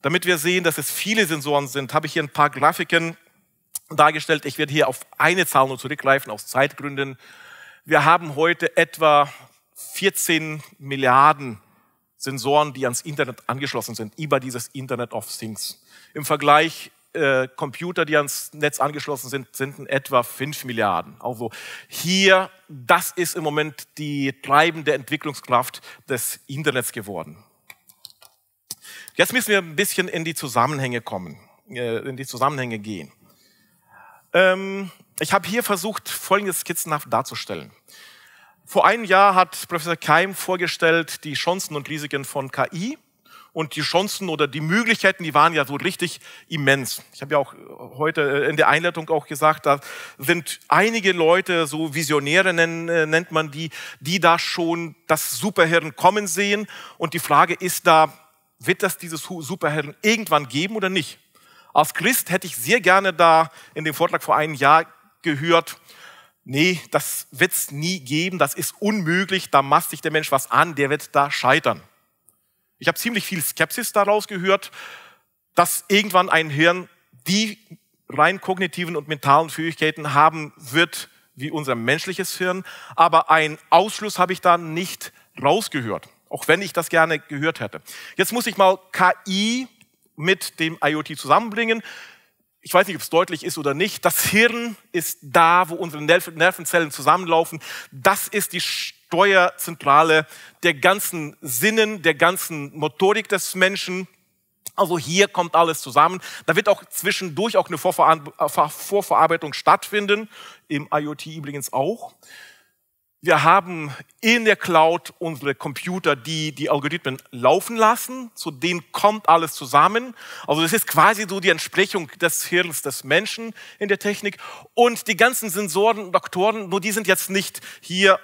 [SPEAKER 1] Damit wir sehen, dass es viele Sensoren sind, habe ich hier ein paar Grafiken dargestellt. Ich werde hier auf eine Zahl nur zurückgreifen, aus Zeitgründen. Wir haben heute etwa 14 Milliarden Sensoren, die ans Internet angeschlossen sind, über dieses Internet of Things. Im Vergleich äh, Computer, die ans Netz angeschlossen sind, sind in etwa 5 Milliarden. Also hier, das ist im Moment die treibende Entwicklungskraft des Internets geworden. Jetzt müssen wir ein bisschen in die Zusammenhänge kommen, äh, in die Zusammenhänge gehen. Ähm, ich habe hier versucht, folgendes skizzenhaft darzustellen. Vor einem Jahr hat Professor Keim vorgestellt die Chancen und Risiken von KI und die Chancen oder die Möglichkeiten, die waren ja so richtig immens. Ich habe ja auch äh, heute äh, in der Einleitung auch gesagt, da sind einige Leute, so Visionäre äh, nennt man die, die da schon das Superhirn kommen sehen. Und die Frage ist da, wird das dieses Superhirn irgendwann geben oder nicht? Als Christ hätte ich sehr gerne da in dem Vortrag vor einem Jahr gehört, nee, das wird es nie geben, das ist unmöglich, da macht sich der Mensch was an, der wird da scheitern. Ich habe ziemlich viel Skepsis daraus gehört, dass irgendwann ein Hirn die rein kognitiven und mentalen Fähigkeiten haben wird wie unser menschliches Hirn, aber einen Ausschluss habe ich da nicht rausgehört, auch wenn ich das gerne gehört hätte. Jetzt muss ich mal KI mit dem IoT zusammenbringen. Ich weiß nicht, ob es deutlich ist oder nicht. Das Hirn ist da, wo unsere Nervenzellen zusammenlaufen. Das ist die Steuerzentrale der ganzen Sinnen, der ganzen Motorik des Menschen. Also hier kommt alles zusammen. Da wird auch zwischendurch auch eine Vorverarbeitung stattfinden, im IoT übrigens auch. Wir haben in der Cloud unsere Computer, die die Algorithmen laufen lassen. Zu denen kommt alles zusammen. Also das ist quasi so die Entsprechung des Hirns des Menschen in der Technik. Und die ganzen Sensoren und Doktoren, nur die sind jetzt nicht hier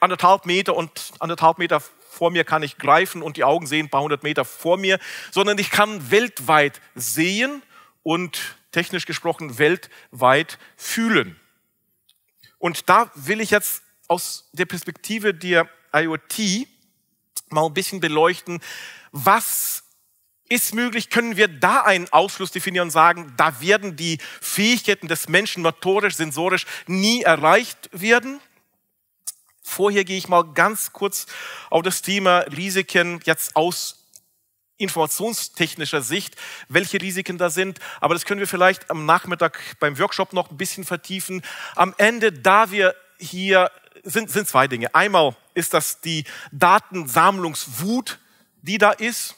[SPEAKER 1] anderthalb Meter und anderthalb Meter vor mir kann ich greifen und die Augen sehen ein paar hundert Meter vor mir, sondern ich kann weltweit sehen und technisch gesprochen weltweit fühlen. Und da will ich jetzt aus der Perspektive der IoT mal ein bisschen beleuchten, was ist möglich, können wir da einen Ausschluss definieren und sagen, da werden die Fähigkeiten des Menschen motorisch, sensorisch nie erreicht werden? Vorher gehe ich mal ganz kurz auf das Thema Risiken jetzt aus informationstechnischer Sicht, welche Risiken da sind. Aber das können wir vielleicht am Nachmittag beim Workshop noch ein bisschen vertiefen. Am Ende, da wir hier sind, sind zwei Dinge. Einmal ist das die Datensammlungswut, die da ist.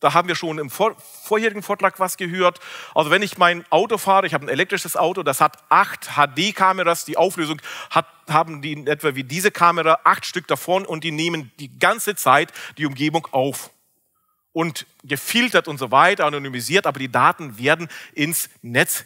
[SPEAKER 1] Da haben wir schon im vor, vorherigen Vortrag was gehört. Also wenn ich mein Auto fahre, ich habe ein elektrisches Auto, das hat acht HD-Kameras. Die Auflösung hat, haben die in etwa wie diese Kamera, acht Stück davon und die nehmen die ganze Zeit die Umgebung auf. Und gefiltert und so weiter, anonymisiert, aber die Daten werden ins Netz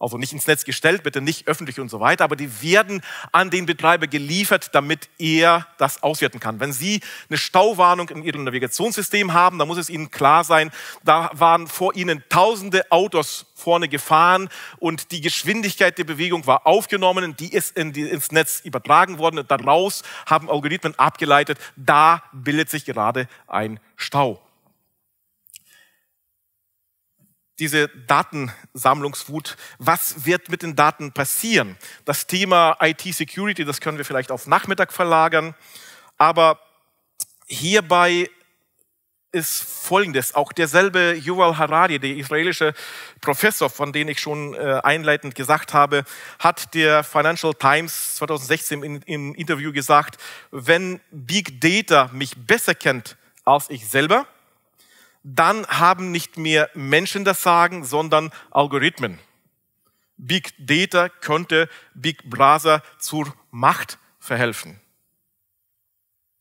[SPEAKER 1] also nicht ins Netz gestellt, bitte nicht öffentlich und so weiter, aber die werden an den Betreiber geliefert, damit er das auswerten kann. Wenn Sie eine Stauwarnung in Ihrem Navigationssystem haben, dann muss es Ihnen klar sein, da waren vor Ihnen tausende Autos vorne gefahren und die Geschwindigkeit der Bewegung war aufgenommen, die ist in die, ins Netz übertragen worden. und Daraus haben Algorithmen abgeleitet, da bildet sich gerade ein Stau. diese Datensammlungswut, was wird mit den Daten passieren? Das Thema IT-Security, das können wir vielleicht auf Nachmittag verlagern, aber hierbei ist Folgendes. Auch derselbe Yuval Harari, der israelische Professor, von dem ich schon äh, einleitend gesagt habe, hat der Financial Times 2016 in, im Interview gesagt, wenn Big Data mich besser kennt als ich selber, dann haben nicht mehr Menschen das Sagen, sondern Algorithmen. Big Data könnte Big Brother zur Macht verhelfen.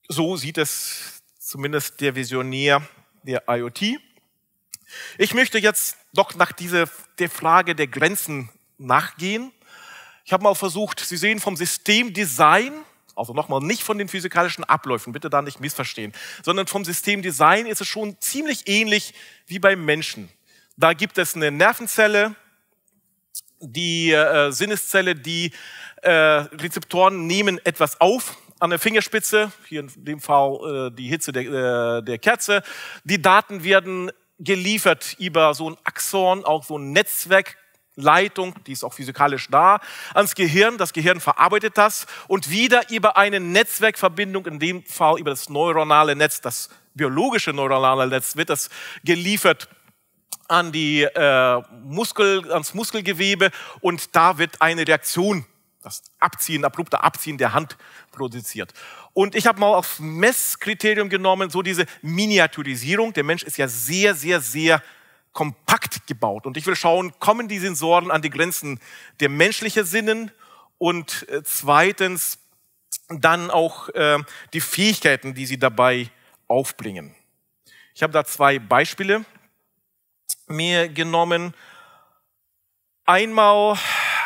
[SPEAKER 1] So sieht es zumindest der Visionär der IoT. Ich möchte jetzt doch nach dieser der Frage der Grenzen nachgehen. Ich habe mal versucht, Sie sehen vom Systemdesign also nochmal nicht von den physikalischen Abläufen, bitte da nicht missverstehen, sondern vom Systemdesign ist es schon ziemlich ähnlich wie beim Menschen. Da gibt es eine Nervenzelle, die äh, Sinneszelle, die äh, Rezeptoren nehmen etwas auf an der Fingerspitze, hier in dem Fall äh, die Hitze der, äh, der Kerze. Die Daten werden geliefert über so ein Axon, auch so ein Netzwerk Leitung, die ist auch physikalisch da, ans Gehirn. Das Gehirn verarbeitet das und wieder über eine Netzwerkverbindung, in dem Fall über das neuronale Netz, das biologische neuronale Netz, wird das geliefert an die äh, Muskel, ans Muskelgewebe und da wird eine Reaktion, das Abziehen, abrupte Abziehen der Hand produziert. Und ich habe mal auf Messkriterium genommen, so diese Miniaturisierung. Der Mensch ist ja sehr, sehr, sehr kompakt gebaut. Und ich will schauen, kommen die Sensoren an die Grenzen der menschlichen Sinnen? Und äh, zweitens dann auch äh, die Fähigkeiten, die sie dabei aufbringen. Ich habe da zwei Beispiele mir genommen. Einmal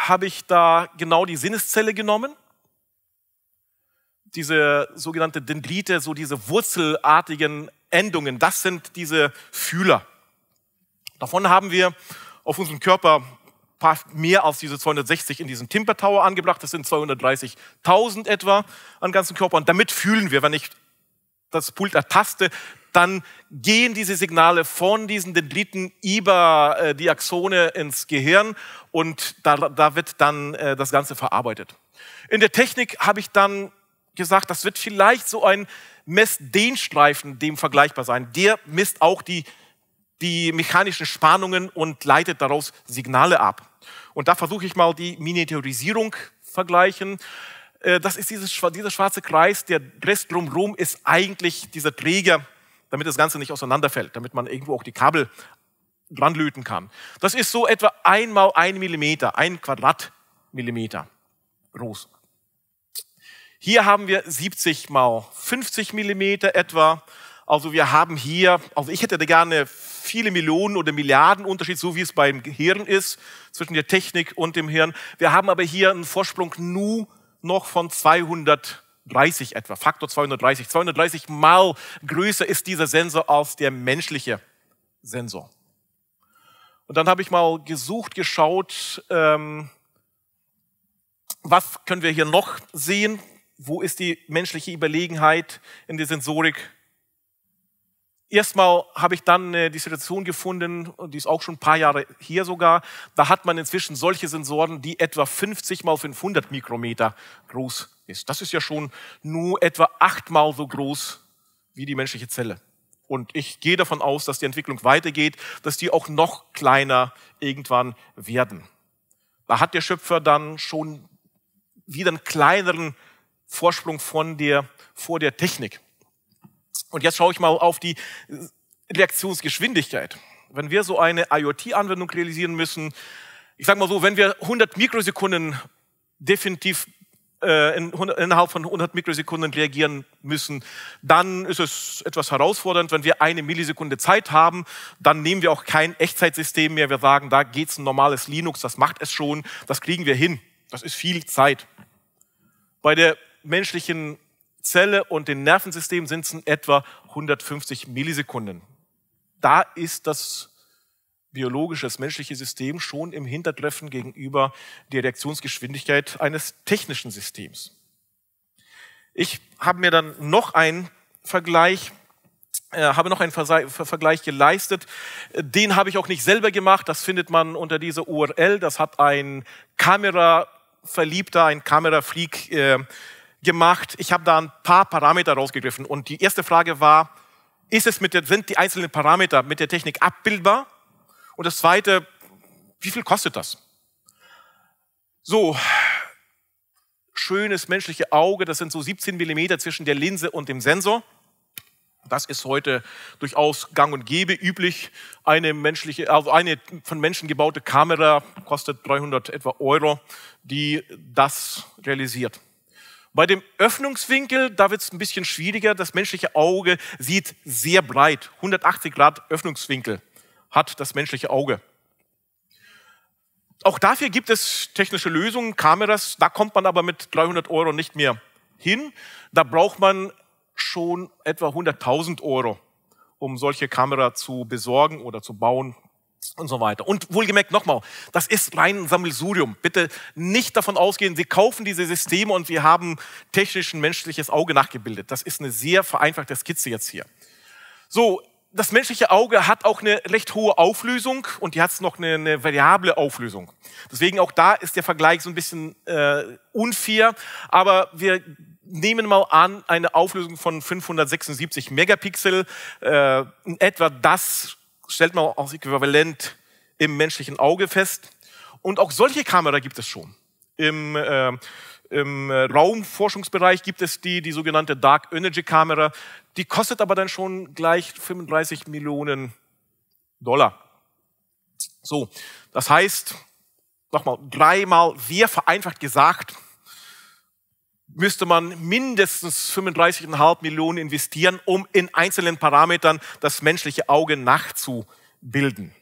[SPEAKER 1] habe ich da genau die Sinneszelle genommen, diese sogenannte Dendrite, so diese wurzelartigen Endungen, das sind diese Fühler. Davon haben wir auf unserem Körper mehr als diese 260 in diesem Timber Tower angebracht. Das sind 230.000 etwa an ganzen Körper. Und damit fühlen wir, wenn ich das Pult ertaste, dann gehen diese Signale von diesen Dendriten über äh, die Axone ins Gehirn und da, da wird dann äh, das Ganze verarbeitet. In der Technik habe ich dann gesagt, das wird vielleicht so ein Messdehnstreifen dem vergleichbar sein. Der misst auch die die mechanischen Spannungen und leitet daraus Signale ab. Und da versuche ich mal die Miniaturisierung vergleichen. Äh, das ist dieses, dieser schwarze Kreis, der Rest drumherum ist eigentlich dieser Träger, damit das Ganze nicht auseinanderfällt, damit man irgendwo auch die Kabel dranlöten kann. Das ist so etwa einmal ein Millimeter, ein Quadratmillimeter groß. Hier haben wir 70 mal 50 Millimeter etwa. Also wir haben hier, also ich hätte da gerne viele Millionen oder Milliarden Unterschied, so wie es beim Hirn ist, zwischen der Technik und dem Hirn. Wir haben aber hier einen Vorsprung nur noch von 230 etwa, Faktor 230. 230 mal größer ist dieser Sensor als der menschliche Sensor. Und dann habe ich mal gesucht, geschaut, ähm, was können wir hier noch sehen? Wo ist die menschliche Überlegenheit in der Sensorik? Erstmal habe ich dann äh, die Situation gefunden, die ist auch schon ein paar Jahre hier sogar, da hat man inzwischen solche Sensoren, die etwa 50 mal 500 Mikrometer groß ist. Das ist ja schon nur etwa achtmal so groß wie die menschliche Zelle. Und ich gehe davon aus, dass die Entwicklung weitergeht, dass die auch noch kleiner irgendwann werden. Da hat der Schöpfer dann schon wieder einen kleineren Vorsprung von der, vor der Technik. Und jetzt schaue ich mal auf die Reaktionsgeschwindigkeit. Äh, wenn wir so eine IoT-Anwendung realisieren müssen, ich sage mal so, wenn wir 100 Mikrosekunden definitiv äh, in, innerhalb von 100 Mikrosekunden reagieren müssen, dann ist es etwas herausfordernd. Wenn wir eine Millisekunde Zeit haben, dann nehmen wir auch kein Echtzeitsystem mehr. Wir sagen, da geht es ein normales Linux, das macht es schon, das kriegen wir hin. Das ist viel Zeit. Bei der menschlichen Zelle und dem Nervensystem sind es in etwa 150 Millisekunden. Da ist das biologische, das menschliche System schon im Hintertreffen gegenüber der Reaktionsgeschwindigkeit eines technischen Systems. Ich habe mir dann noch einen Vergleich äh, habe noch einen Vergleich geleistet. Den habe ich auch nicht selber gemacht. Das findet man unter dieser URL. Das hat ein Kameraverliebter, ein Kamerafreak äh, gemacht. Ich habe da ein paar Parameter rausgegriffen. Und die erste Frage war, ist es mit der, sind die einzelnen Parameter mit der Technik abbildbar? Und das zweite, wie viel kostet das? So, schönes menschliche Auge, das sind so 17 Millimeter zwischen der Linse und dem Sensor. Das ist heute durchaus gang und gäbe üblich. Eine menschliche, also eine von Menschen gebaute Kamera kostet 300 etwa Euro, die das realisiert. Bei dem Öffnungswinkel, da wird es ein bisschen schwieriger. Das menschliche Auge sieht sehr breit. 180 Grad Öffnungswinkel hat das menschliche Auge. Auch dafür gibt es technische Lösungen, Kameras. Da kommt man aber mit 300 Euro nicht mehr hin. Da braucht man schon etwa 100.000 Euro, um solche Kamera zu besorgen oder zu bauen, und so weiter. Und wohlgemerkt nochmal, das ist rein Sammelsurium. Bitte nicht davon ausgehen, Sie kaufen diese Systeme und wir haben technisch ein menschliches Auge nachgebildet. Das ist eine sehr vereinfachte Skizze jetzt hier. So, das menschliche Auge hat auch eine recht hohe Auflösung und die hat noch eine, eine variable Auflösung. Deswegen auch da ist der Vergleich so ein bisschen äh, unfair, aber wir nehmen mal an, eine Auflösung von 576 Megapixel, äh, in etwa das stellt man auch äquivalent im menschlichen Auge fest. Und auch solche Kamera gibt es schon. Im, ähm, äh, im Raumforschungsbereich gibt es die, die sogenannte Dark Energy Kamera. Die kostet aber dann schon gleich 35 Millionen Dollar. So, das heißt, nochmal, dreimal sehr vereinfacht gesagt, müsste man mindestens 35,5 Millionen investieren, um in einzelnen Parametern das menschliche Auge nachzubilden.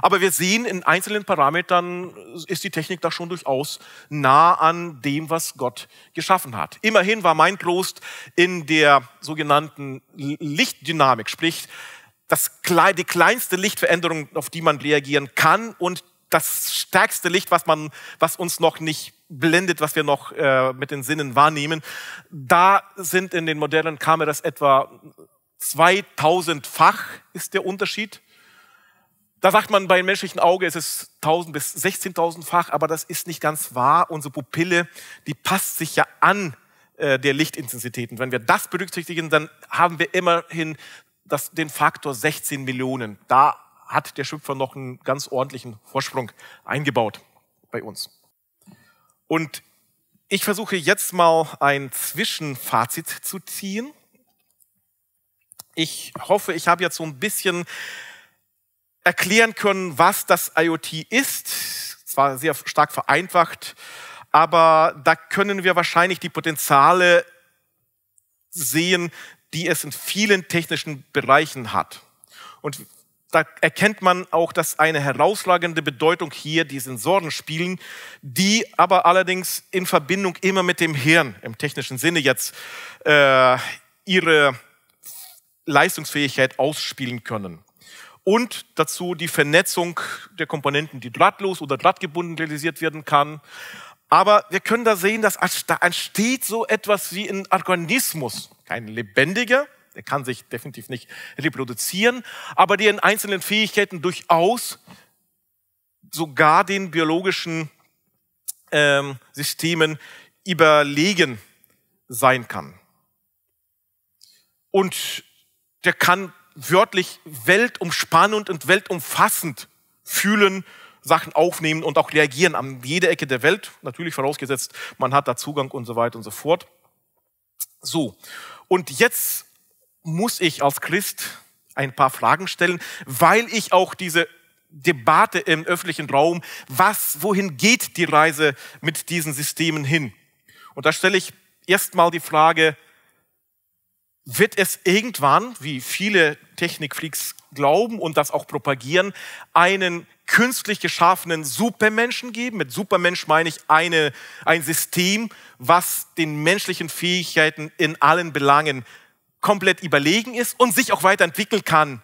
[SPEAKER 1] Aber wir sehen, in einzelnen Parametern ist die Technik da schon durchaus nah an dem, was Gott geschaffen hat. Immerhin war mein Trost in der sogenannten Lichtdynamik, sprich das, die kleinste Lichtveränderung, auf die man reagieren kann und das stärkste Licht, was, man, was uns noch nicht blendet, was wir noch äh, mit den Sinnen wahrnehmen. Da sind in den modernen Kameras etwa 2000-fach ist der Unterschied. Da sagt man, beim menschlichen Auge ist es 1000 bis 16.000-fach, aber das ist nicht ganz wahr. Unsere Pupille, die passt sich ja an äh, der Lichtintensität. Und wenn wir das berücksichtigen, dann haben wir immerhin das, den Faktor 16 Millionen. Da hat der Schöpfer noch einen ganz ordentlichen Vorsprung eingebaut bei uns. Und ich versuche jetzt mal ein Zwischenfazit zu ziehen. Ich hoffe, ich habe jetzt so ein bisschen erklären können, was das IoT ist. Zwar sehr stark vereinfacht, aber da können wir wahrscheinlich die Potenziale sehen, die es in vielen technischen Bereichen hat. Und da erkennt man auch, dass eine herausragende Bedeutung hier die Sensoren spielen, die aber allerdings in Verbindung immer mit dem Hirn im technischen Sinne jetzt äh, ihre Leistungsfähigkeit ausspielen können. Und dazu die Vernetzung der Komponenten, die drahtlos oder drahtgebunden realisiert werden kann. Aber wir können da sehen, dass da entsteht so etwas wie ein Organismus. Kein lebendiger, er kann sich definitiv nicht reproduzieren, aber in einzelnen Fähigkeiten durchaus sogar den biologischen ähm, Systemen überlegen sein kann. Und der kann wörtlich weltumspannend und weltumfassend fühlen, Sachen aufnehmen und auch reagieren an jeder Ecke der Welt. Natürlich vorausgesetzt, man hat da Zugang und so weiter und so fort. So. Und jetzt muss ich als Christ ein paar Fragen stellen, weil ich auch diese Debatte im öffentlichen Raum, was, wohin geht die Reise mit diesen Systemen hin? Und da stelle ich erstmal die Frage, wird es irgendwann, wie viele Technikfreaks glauben und das auch propagieren, einen künstlich geschaffenen Supermenschen geben? Mit Supermensch meine ich eine, ein System, was den menschlichen Fähigkeiten in allen Belangen komplett überlegen ist und sich auch weiterentwickeln kann,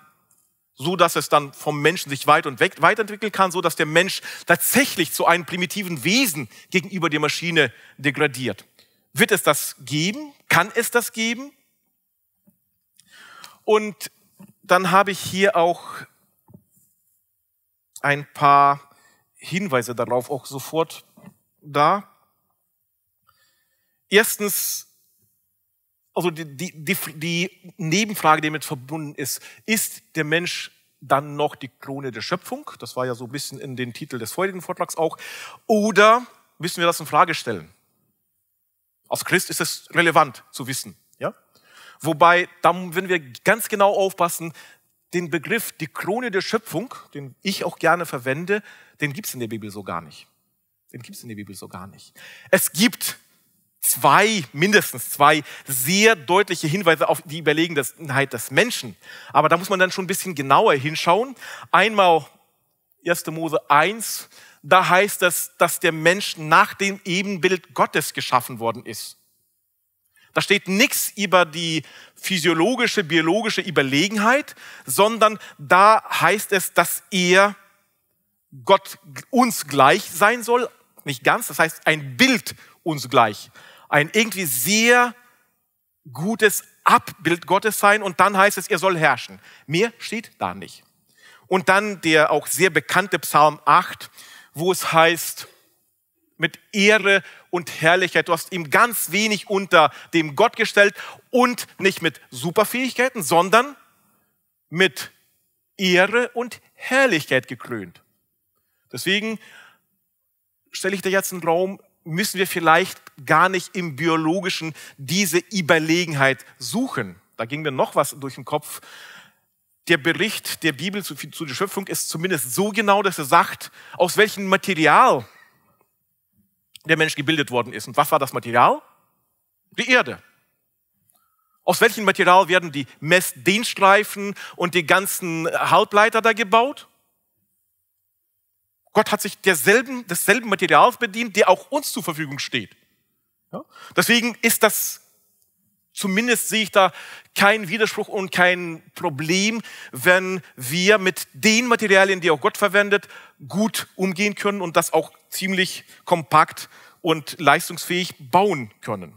[SPEAKER 1] so dass es dann vom Menschen sich weit und weg weiterentwickeln kann, so dass der Mensch tatsächlich zu einem primitiven Wesen gegenüber der Maschine degradiert. Wird es das geben? Kann es das geben? Und dann habe ich hier auch ein paar Hinweise darauf auch sofort da. Erstens, also die, die, die, die Nebenfrage, die damit verbunden ist, ist der Mensch dann noch die Krone der Schöpfung? Das war ja so ein bisschen in den Titel des vorigen Vortrags auch. Oder müssen wir das in Frage stellen? Als Christ ist es relevant zu wissen. Ja? Wobei, dann, wenn wir ganz genau aufpassen, den Begriff die Krone der Schöpfung, den ich auch gerne verwende, den gibt es in der Bibel so gar nicht. Den gibt es in der Bibel so gar nicht. Es gibt zwei, mindestens zwei sehr deutliche Hinweise auf die Überlegenheit des Menschen. Aber da muss man dann schon ein bisschen genauer hinschauen. Einmal 1. Mose 1, da heißt es, dass der Mensch nach dem Ebenbild Gottes geschaffen worden ist. Da steht nichts über die physiologische, biologische Überlegenheit, sondern da heißt es, dass er Gott uns gleich sein soll. Nicht ganz, das heißt ein Bild uns gleich ein irgendwie sehr gutes Abbild Gottes sein und dann heißt es, er soll herrschen. Mehr steht da nicht. Und dann der auch sehr bekannte Psalm 8, wo es heißt, mit Ehre und Herrlichkeit. Du hast ihm ganz wenig unter dem Gott gestellt und nicht mit Superfähigkeiten, sondern mit Ehre und Herrlichkeit gekrönt. Deswegen stelle ich dir jetzt einen Raum, müssen wir vielleicht gar nicht im biologischen diese Überlegenheit suchen. Da ging mir noch was durch den Kopf. Der Bericht der Bibel zu, zu der Schöpfung ist zumindest so genau, dass er sagt, aus welchem Material der Mensch gebildet worden ist. Und was war das Material? Die Erde. Aus welchem Material werden die Messdehnstreifen und die ganzen Halbleiter da gebaut? Gott hat sich derselben, desselben Materials bedient, der auch uns zur Verfügung steht. Ja? Deswegen ist das, zumindest sehe ich da keinen Widerspruch und kein Problem, wenn wir mit den Materialien, die auch Gott verwendet, gut umgehen können und das auch ziemlich kompakt und leistungsfähig bauen können.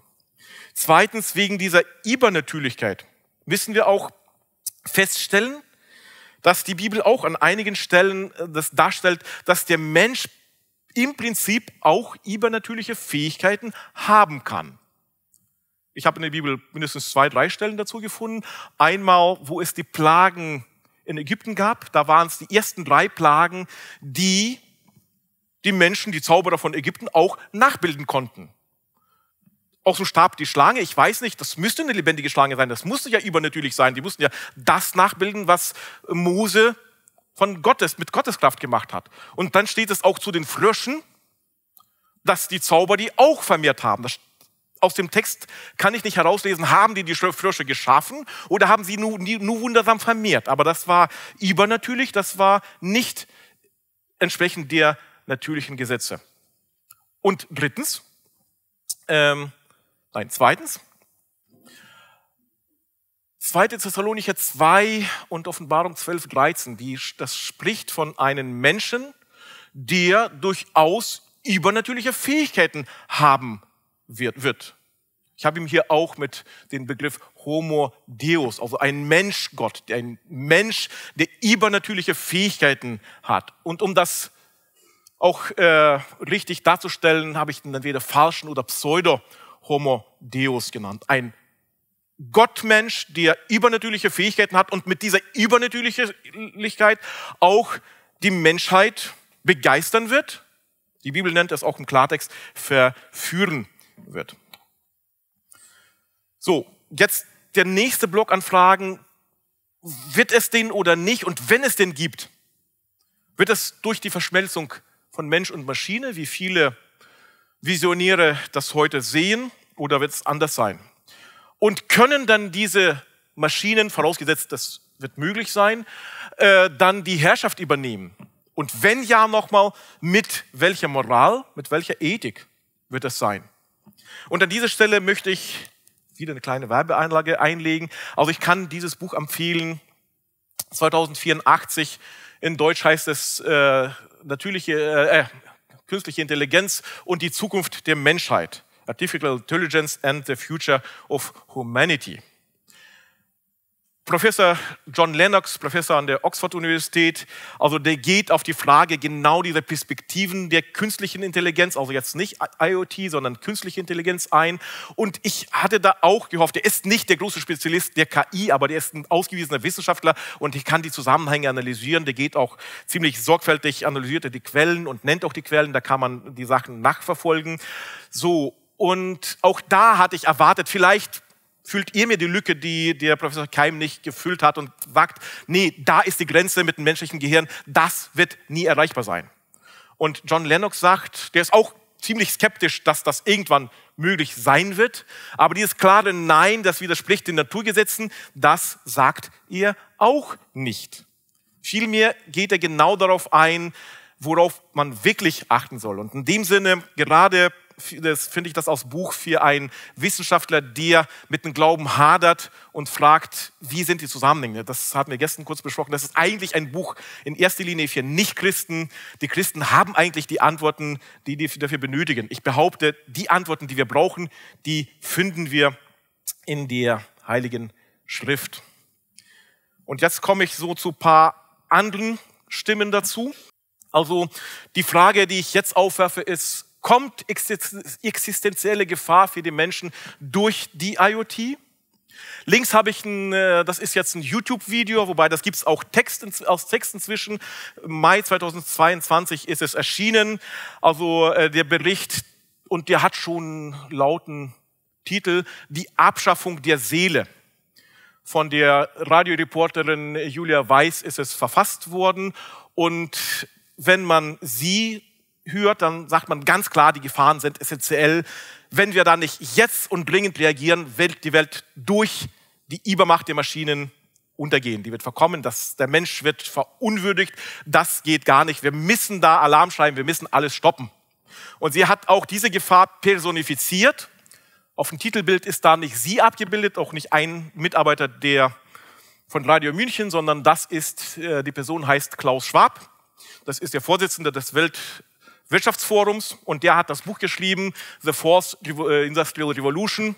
[SPEAKER 1] Zweitens, wegen dieser Übernatürlichkeit müssen wir auch feststellen, dass die Bibel auch an einigen Stellen äh, das darstellt, dass der Mensch im Prinzip auch übernatürliche Fähigkeiten haben kann. Ich habe in der Bibel mindestens zwei, drei Stellen dazu gefunden. Einmal, wo es die Plagen in Ägypten gab, da waren es die ersten drei Plagen, die die Menschen, die Zauberer von Ägypten auch nachbilden konnten. Auch so starb die Schlange. Ich weiß nicht, das müsste eine lebendige Schlange sein. Das musste ja übernatürlich sein. Die mussten ja das nachbilden, was Mose von Gottes, mit Gotteskraft gemacht hat. Und dann steht es auch zu den Fröschen, dass die Zauber die auch vermehrt haben. Das, aus dem Text kann ich nicht herauslesen, haben die die Frösche geschaffen oder haben sie nur, nur wundersam vermehrt. Aber das war übernatürlich, das war nicht entsprechend der natürlichen Gesetze. Und drittens, ähm, Nein, zweitens. Zweite Thessalonicher 2 und Offenbarung 12, 13, die, das spricht von einem Menschen, der durchaus übernatürliche Fähigkeiten haben wird. wird. Ich habe ihm hier auch mit dem Begriff Homo Deus, also ein Menschgott, ein Mensch, der übernatürliche Fähigkeiten hat. Und um das auch äh, richtig darzustellen, habe ich dann entweder falschen oder pseudo Homo Deus genannt. Ein Gottmensch, der übernatürliche Fähigkeiten hat und mit dieser Übernatürlichkeit auch die Menschheit begeistern wird. Die Bibel nennt es auch im Klartext verführen wird. So, jetzt der nächste Block an Fragen. Wird es den oder nicht? Und wenn es den gibt, wird es durch die Verschmelzung von Mensch und Maschine, wie viele Visioniere das heute sehen oder wird es anders sein? Und können dann diese Maschinen, vorausgesetzt, das wird möglich sein, äh, dann die Herrschaft übernehmen? Und wenn ja, nochmal, mit welcher Moral, mit welcher Ethik wird das sein? Und an dieser Stelle möchte ich wieder eine kleine Werbeeinlage einlegen. Also ich kann dieses Buch empfehlen. 2084 in Deutsch heißt es äh, natürliche, äh, äh künstliche Intelligenz und die Zukunft der Menschheit. Artificial Intelligence and the Future of Humanity. Professor John Lennox, Professor an der Oxford-Universität, also der geht auf die Frage genau dieser Perspektiven der künstlichen Intelligenz, also jetzt nicht IoT, sondern künstliche Intelligenz ein. Und ich hatte da auch gehofft, er ist nicht der große Spezialist der KI, aber der ist ein ausgewiesener Wissenschaftler und ich kann die Zusammenhänge analysieren. Der geht auch ziemlich sorgfältig, analysiert er die Quellen und nennt auch die Quellen, da kann man die Sachen nachverfolgen. So, und auch da hatte ich erwartet, vielleicht füllt ihr mir die Lücke, die der Professor Keim nicht gefüllt hat und sagt, nee, da ist die Grenze mit dem menschlichen Gehirn, das wird nie erreichbar sein. Und John Lennox sagt, der ist auch ziemlich skeptisch, dass das irgendwann möglich sein wird, aber dieses klare Nein, das widerspricht den Naturgesetzen, das sagt ihr auch nicht. Vielmehr geht er genau darauf ein, worauf man wirklich achten soll. Und in dem Sinne, gerade das finde ich das aus Buch für einen Wissenschaftler, der mit dem Glauben hadert und fragt, wie sind die Zusammenhänge? Das hatten wir gestern kurz besprochen. Das ist eigentlich ein Buch in erster Linie für Nichtchristen. Die Christen haben eigentlich die Antworten, die die dafür benötigen. Ich behaupte, die Antworten, die wir brauchen, die finden wir in der Heiligen Schrift. Und jetzt komme ich so zu ein paar anderen Stimmen dazu. Also die Frage, die ich jetzt aufwerfe, ist, kommt existenzielle Gefahr für die Menschen durch die IoT. Links habe ich ein, äh, das ist jetzt ein YouTube-Video, wobei das gibt es auch Text, aus Text inzwischen. Mai 2022 ist es erschienen. Also äh, der Bericht, und der hat schon lauten Titel, die Abschaffung der Seele. Von der Radioreporterin Julia Weiß ist es verfasst worden. Und wenn man sie hört, dann sagt man ganz klar, die Gefahren sind essentiell. Wenn wir da nicht jetzt und dringend reagieren, wird die Welt durch die Übermacht der Maschinen untergehen. Die wird verkommen, das, der Mensch wird verunwürdigt. Das geht gar nicht. Wir müssen da Alarm schreiben, wir müssen alles stoppen. Und sie hat auch diese Gefahr personifiziert. Auf dem Titelbild ist da nicht sie abgebildet, auch nicht ein Mitarbeiter der von Radio München, sondern das ist, äh, die Person heißt Klaus Schwab. Das ist der Vorsitzende des Welt Wirtschaftsforums und der hat das Buch geschrieben, The Fourth äh, Industrial Revolution.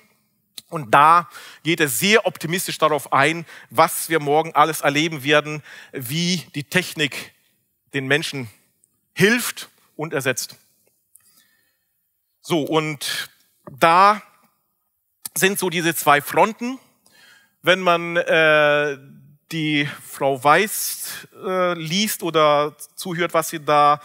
[SPEAKER 1] Und da geht er sehr optimistisch darauf ein, was wir morgen alles erleben werden, wie die Technik den Menschen hilft und ersetzt. So, und da sind so diese zwei Fronten. Wenn man äh, die Frau Weiß äh, liest oder zuhört, was sie da äh,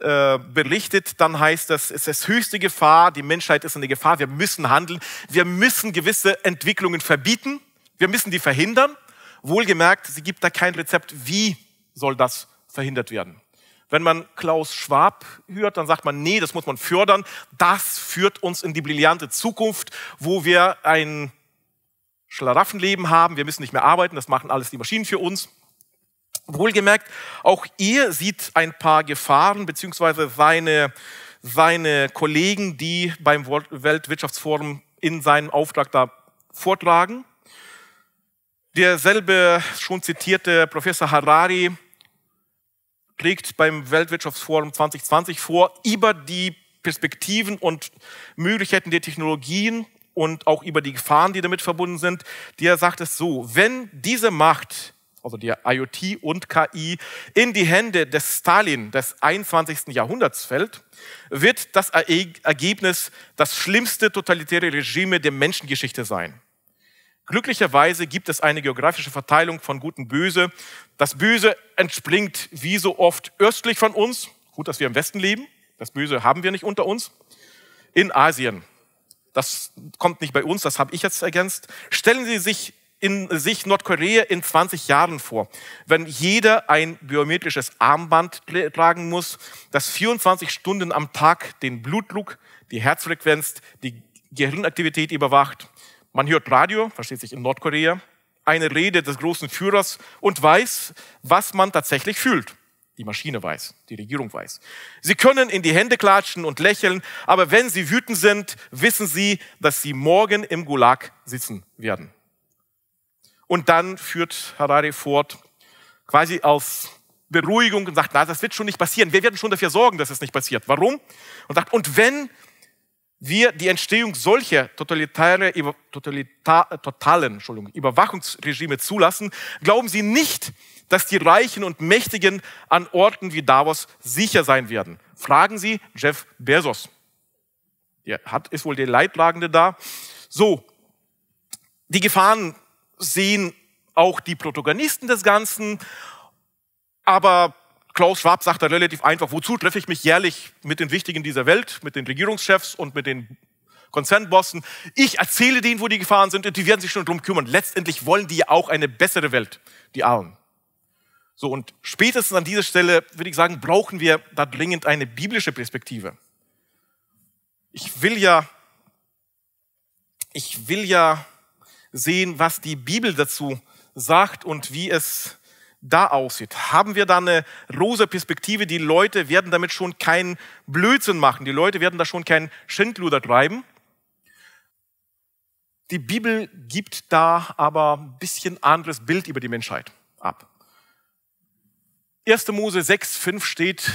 [SPEAKER 1] äh, berichtet, dann heißt das, es ist höchste Gefahr, die Menschheit ist in der Gefahr, wir müssen handeln, wir müssen gewisse Entwicklungen verbieten, wir müssen die verhindern. Wohlgemerkt, sie gibt da kein Rezept, wie soll das verhindert werden. Wenn man Klaus Schwab hört, dann sagt man, nee, das muss man fördern. Das führt uns in die brillante Zukunft, wo wir ein Schlaraffenleben haben. Wir müssen nicht mehr arbeiten, das machen alles die Maschinen für uns. Wohlgemerkt, auch er sieht ein paar Gefahren, beziehungsweise seine, seine Kollegen, die beim Weltwirtschaftsforum in seinem Auftrag da vortragen. Derselbe schon zitierte Professor Harari trägt beim Weltwirtschaftsforum 2020 vor, über die Perspektiven und Möglichkeiten der Technologien und auch über die Gefahren, die damit verbunden sind. Der sagt es so, wenn diese Macht also die IoT und KI, in die Hände des Stalin des 21. Jahrhunderts fällt, wird das Ergebnis das schlimmste totalitäre Regime der Menschengeschichte sein. Glücklicherweise gibt es eine geografische Verteilung von Gut und Böse. Das Böse entspringt wie so oft östlich von uns. Gut, dass wir im Westen leben. Das Böse haben wir nicht unter uns. In Asien. Das kommt nicht bei uns, das habe ich jetzt ergänzt. Stellen Sie sich in sich Nordkorea in 20 Jahren vor, wenn jeder ein biometrisches Armband tragen muss, das 24 Stunden am Tag den Blutdruck, die Herzfrequenz, die Gehirnaktivität überwacht. Man hört Radio, versteht sich in Nordkorea, eine Rede des großen Führers und weiß, was man tatsächlich fühlt. Die Maschine weiß, die Regierung weiß. Sie können in die Hände klatschen und lächeln, aber wenn sie wütend sind, wissen sie, dass sie morgen im Gulag sitzen werden. Und dann führt Harari fort, quasi aus Beruhigung und sagt, na, das wird schon nicht passieren. Wir werden schon dafür sorgen, dass es nicht passiert. Warum? Und sagt, und wenn wir die Entstehung solcher totalitäre, totalitar, totalen Entschuldigung, Überwachungsregime zulassen, glauben Sie nicht, dass die Reichen und Mächtigen an Orten wie Davos sicher sein werden. Fragen Sie Jeff Bezos. Er hat, ist wohl der Leidtragende da. So, die Gefahren sehen auch die Protagonisten des Ganzen. Aber Klaus Schwab sagt da relativ einfach, wozu treffe ich mich jährlich mit den Wichtigen dieser Welt, mit den Regierungschefs und mit den Konzernbossen? Ich erzähle denen, wo die Gefahren sind und die werden sich schon drum kümmern. Letztendlich wollen die ja auch eine bessere Welt, die Armen. So, und spätestens an dieser Stelle, würde ich sagen, brauchen wir da dringend eine biblische Perspektive. Ich will ja, ich will ja sehen, was die Bibel dazu sagt und wie es da aussieht. Haben wir da eine rosa Perspektive? Die Leute werden damit schon keinen Blödsinn machen. Die Leute werden da schon keinen Schindluder treiben. Die Bibel gibt da aber ein bisschen anderes Bild über die Menschheit ab. 1. Mose 6, 5 steht,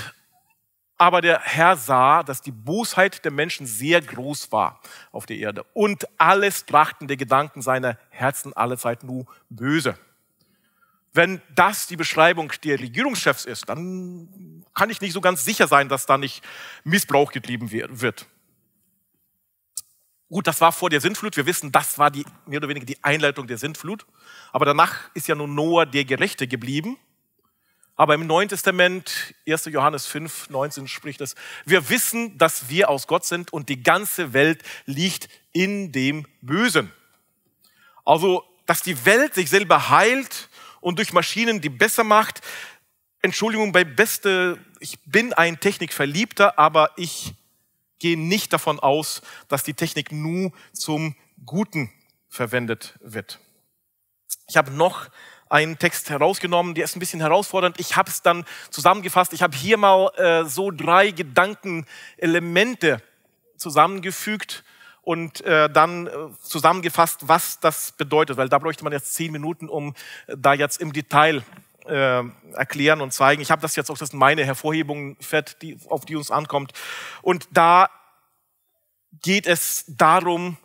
[SPEAKER 1] aber der Herr sah, dass die Bosheit der Menschen sehr groß war auf der Erde und alles trachten der Gedanken seiner Herzen allezeit nur böse. Wenn das die Beschreibung der Regierungschefs ist, dann kann ich nicht so ganz sicher sein, dass da nicht Missbrauch getrieben wird. Gut, das war vor der Sintflut. Wir wissen, das war die, mehr oder weniger die Einleitung der Sintflut. Aber danach ist ja nur Noah der Gerechte geblieben. Aber im Neuen Testament, 1. Johannes 5, 19 spricht es, wir wissen, dass wir aus Gott sind und die ganze Welt liegt in dem Bösen. Also, dass die Welt sich selber heilt und durch Maschinen die besser macht. Entschuldigung, bei Beste, ich bin ein Technikverliebter, aber ich gehe nicht davon aus, dass die Technik nur zum Guten verwendet wird. Ich habe noch einen Text herausgenommen, der ist ein bisschen herausfordernd. Ich habe es dann zusammengefasst. Ich habe hier mal äh, so drei Gedankenelemente zusammengefügt und äh, dann äh, zusammengefasst, was das bedeutet, weil da bräuchte man jetzt zehn Minuten, um da jetzt im Detail äh, erklären und zeigen. Ich habe das jetzt auch, das sind meine Hervorhebungen, fett, die, auf die uns ankommt. Und da geht es darum,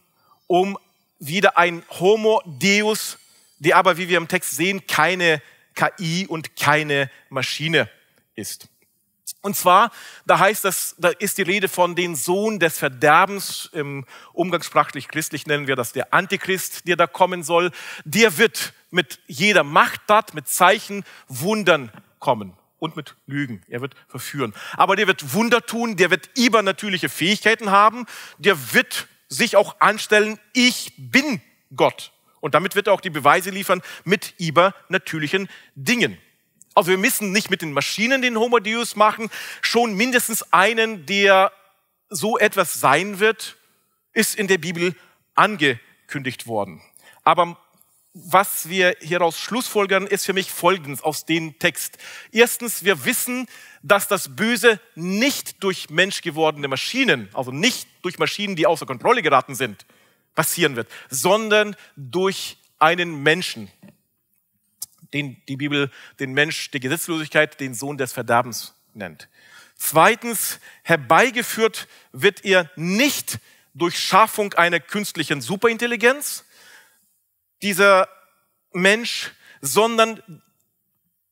[SPEAKER 1] um wieder ein Homo Deus die aber, wie wir im Text sehen, keine KI und keine Maschine ist. Und zwar, da heißt das, da ist die Rede von den Sohn des Verderbens, im umgangssprachlich christlich nennen wir das der Antichrist, der da kommen soll. Der wird mit jeder Machttat, mit Zeichen, Wundern kommen und mit Lügen. Er wird verführen. Aber der wird Wunder tun, der wird übernatürliche Fähigkeiten haben, der wird sich auch anstellen, ich bin Gott. Und damit wird er auch die Beweise liefern mit übernatürlichen Dingen. Also wir müssen nicht mit den Maschinen den Homo Deus machen, schon mindestens einen, der so etwas sein wird, ist in der Bibel angekündigt worden. Aber was wir hieraus schlussfolgern, ist für mich folgendes aus dem Text. Erstens, wir wissen, dass das Böse nicht durch menschgewordene Maschinen, also nicht durch Maschinen, die außer Kontrolle geraten sind, passieren wird, sondern durch einen Menschen, den die Bibel den Mensch der Gesetzlosigkeit, den Sohn des Verderbens nennt. Zweitens, herbeigeführt wird er nicht durch Schaffung einer künstlichen Superintelligenz, dieser Mensch, sondern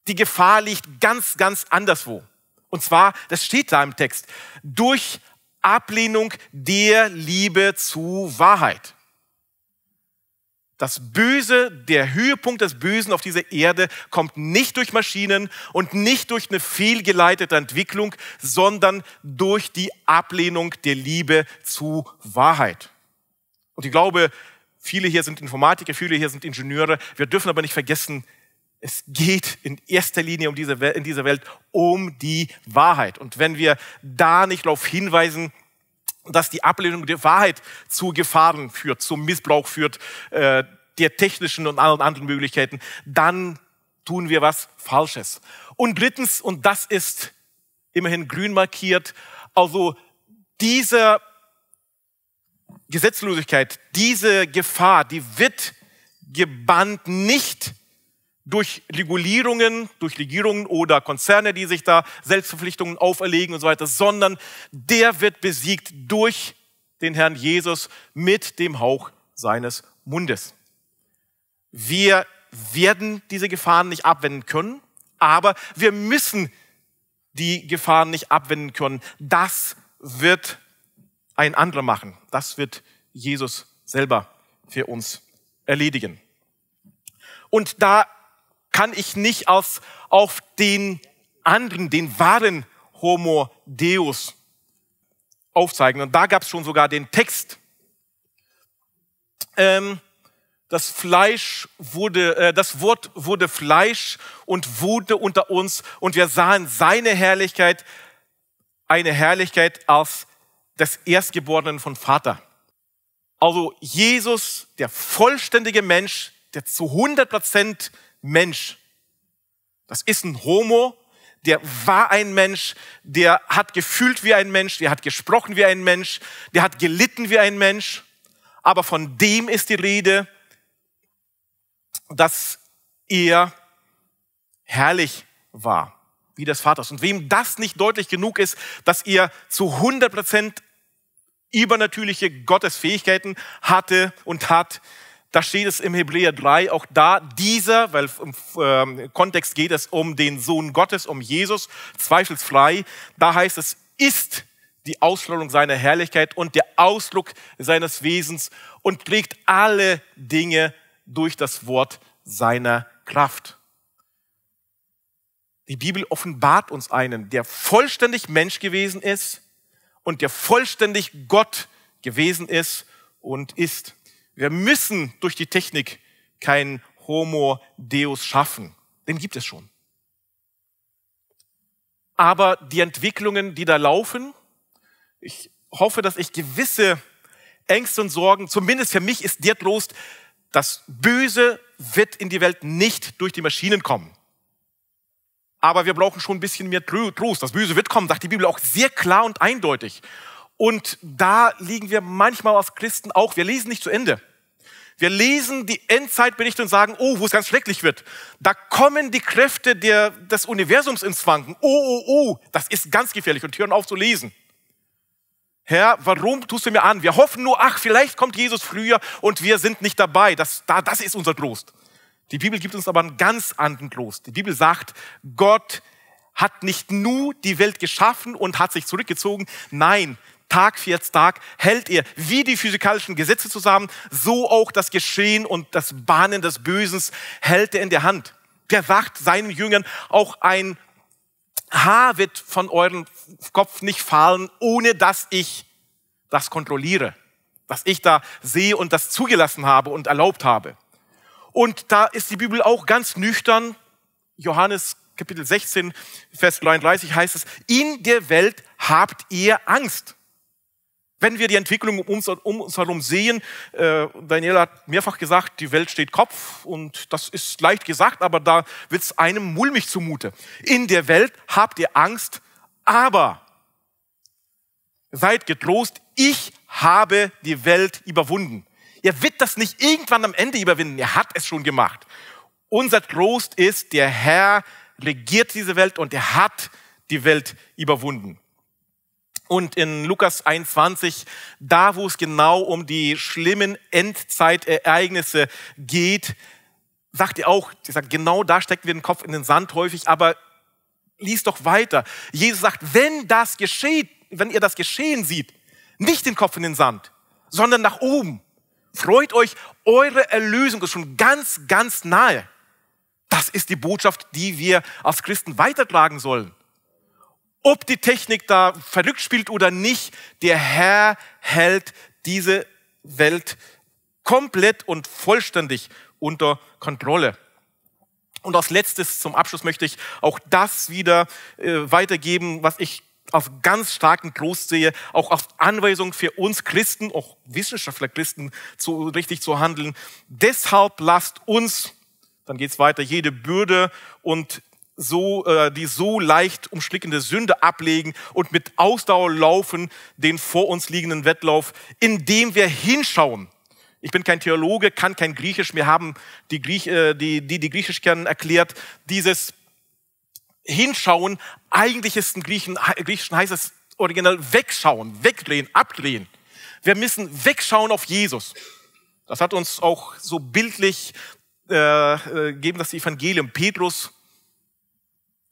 [SPEAKER 1] die Gefahr liegt ganz, ganz anderswo. Und zwar, das steht da im Text, durch Ablehnung der Liebe zu Wahrheit. Das Böse, der Höhepunkt des Bösen auf dieser Erde kommt nicht durch Maschinen und nicht durch eine fehlgeleitete Entwicklung, sondern durch die Ablehnung der Liebe zu Wahrheit. Und ich glaube, viele hier sind Informatiker, viele hier sind Ingenieure. Wir dürfen aber nicht vergessen, es geht in erster Linie um diese Welt, in dieser Welt um die Wahrheit. Und wenn wir da nicht darauf hinweisen, dass die Ablehnung der Wahrheit zu Gefahren führt, zum Missbrauch führt, äh, der technischen und allen anderen Möglichkeiten, dann tun wir was Falsches. Und drittens, und das ist immerhin grün markiert, also diese Gesetzlosigkeit, diese Gefahr, die wird gebannt nicht durch Regulierungen, durch Regierungen oder Konzerne, die sich da Selbstverpflichtungen auferlegen und so weiter, sondern der wird besiegt durch den Herrn Jesus mit dem Hauch seines Mundes. Wir werden diese Gefahren nicht abwenden können, aber wir müssen die Gefahren nicht abwenden können. Das wird ein anderer machen. Das wird Jesus selber für uns erledigen. Und da kann ich nicht auf, auf den anderen, den wahren Homo Deus aufzeigen. Und da gab es schon sogar den Text. Ähm, das Fleisch wurde, äh, das Wort wurde Fleisch und wurde unter uns und wir sahen seine Herrlichkeit, eine Herrlichkeit als des Erstgeborenen von Vater. Also Jesus, der vollständige Mensch, der zu 100 Prozent Mensch. Das ist ein Homo, der war ein Mensch, der hat gefühlt wie ein Mensch, der hat gesprochen wie ein Mensch, der hat gelitten wie ein Mensch. Aber von dem ist die Rede, dass er herrlich war, wie des Vaters. Und wem das nicht deutlich genug ist, dass er zu 100 Prozent übernatürliche Gottesfähigkeiten hatte und hat, da steht es im Hebräer 3, auch da dieser, weil ähm, im Kontext geht es um den Sohn Gottes, um Jesus, zweifelsfrei. Da heißt es, ist die Ausstrahlung seiner Herrlichkeit und der Ausdruck seines Wesens und trägt alle Dinge durch das Wort seiner Kraft. Die Bibel offenbart uns einen, der vollständig Mensch gewesen ist und der vollständig Gott gewesen ist und ist. Wir müssen durch die Technik keinen Homo Deus schaffen. Den gibt es schon. Aber die Entwicklungen, die da laufen, ich hoffe, dass ich gewisse Ängste und Sorgen, zumindest für mich ist Trost, das Böse wird in die Welt nicht durch die Maschinen kommen. Aber wir brauchen schon ein bisschen mehr Trost. Das Böse wird kommen, sagt die Bibel auch sehr klar und eindeutig. Und da liegen wir manchmal als Christen auch. Wir lesen nicht zu Ende. Wir lesen die Endzeitberichte und sagen, oh, wo es ganz schrecklich wird. Da kommen die Kräfte der, des Universums ins Wanken. Oh, oh, oh, das ist ganz gefährlich und hören auf zu lesen. Herr, warum tust du mir an? Wir hoffen nur, ach, vielleicht kommt Jesus früher und wir sind nicht dabei. Das, da, das ist unser Trost. Die Bibel gibt uns aber einen ganz anderen Trost. Die Bibel sagt, Gott hat nicht nur die Welt geschaffen und hat sich zurückgezogen. Nein, Tag für Tag hält er wie die physikalischen Gesetze zusammen, so auch das Geschehen und das Bahnen des Bösen hält er in der Hand. Der wacht seinen Jüngern, auch ein Haar wird von eurem Kopf nicht fallen, ohne dass ich das kontrolliere, dass ich da sehe und das zugelassen habe und erlaubt habe. Und da ist die Bibel auch ganz nüchtern. Johannes Kapitel 16, Vers 39 heißt es, in der Welt habt ihr Angst. Wenn wir die Entwicklung um uns, um uns herum sehen, äh, Daniel hat mehrfach gesagt, die Welt steht Kopf und das ist leicht gesagt, aber da wird es einem mulmig zumute. In der Welt habt ihr Angst, aber seid getrost, ich habe die Welt überwunden. Er wird das nicht irgendwann am Ende überwinden, er hat es schon gemacht. Unser Trost ist, der Herr regiert diese Welt und er hat die Welt überwunden und in Lukas 21, da wo es genau um die schlimmen Endzeitereignisse geht, sagt er auch, er sagt, genau da stecken wir den Kopf in den Sand häufig, aber liest doch weiter. Jesus sagt, wenn das geschieht, wenn ihr das geschehen seht, nicht den Kopf in den Sand, sondern nach oben. Freut euch, eure Erlösung ist schon ganz, ganz nahe. Das ist die Botschaft, die wir als Christen weitertragen sollen ob die Technik da verrückt spielt oder nicht, der Herr hält diese Welt komplett und vollständig unter Kontrolle. Und als letztes zum Abschluss möchte ich auch das wieder äh, weitergeben, was ich auf ganz starken Trost sehe, auch auf Anweisung für uns Christen, auch Wissenschaftler Christen, zu, richtig zu handeln. Deshalb lasst uns, dann geht's weiter, jede Bürde und so, äh, die so leicht umschlickende Sünde ablegen und mit Ausdauer laufen den vor uns liegenden Wettlauf, indem wir hinschauen. Ich bin kein Theologe, kann kein Griechisch. Mir haben die, Griech, äh, die, die, die Griechisch kennen erklärt, dieses Hinschauen, eigentlich ist im Griechen, Griechischen heißt es original wegschauen, wegdrehen, abdrehen. Wir müssen wegschauen auf Jesus. Das hat uns auch so bildlich äh, äh gegeben, das Evangelium. Petrus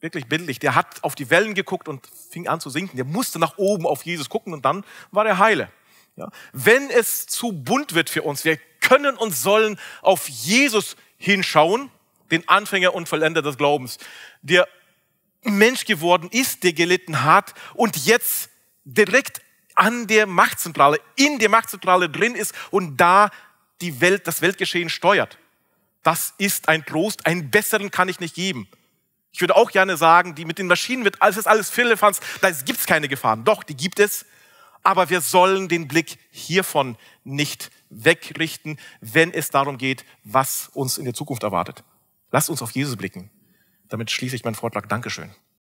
[SPEAKER 1] wirklich bildlich, der hat auf die Wellen geguckt und fing an zu sinken. Der musste nach oben auf Jesus gucken und dann war er heile. Ja? Wenn es zu bunt wird für uns, wir können und sollen auf Jesus hinschauen, den Anfänger und Vollender des Glaubens, der Mensch geworden ist, der gelitten hat und jetzt direkt an der Machtzentrale, in der Machtzentrale drin ist und da die Welt, das Weltgeschehen steuert. Das ist ein Trost, einen besseren kann ich nicht geben. Ich würde auch gerne sagen, die mit den Maschinen wird alles, ist alles Firlefanz, da gibt es keine Gefahren. Doch, die gibt es. Aber wir sollen den Blick hiervon nicht wegrichten, wenn es darum geht, was uns in der Zukunft erwartet. Lasst uns auf Jesus blicken. Damit schließe ich meinen Vortrag. Dankeschön.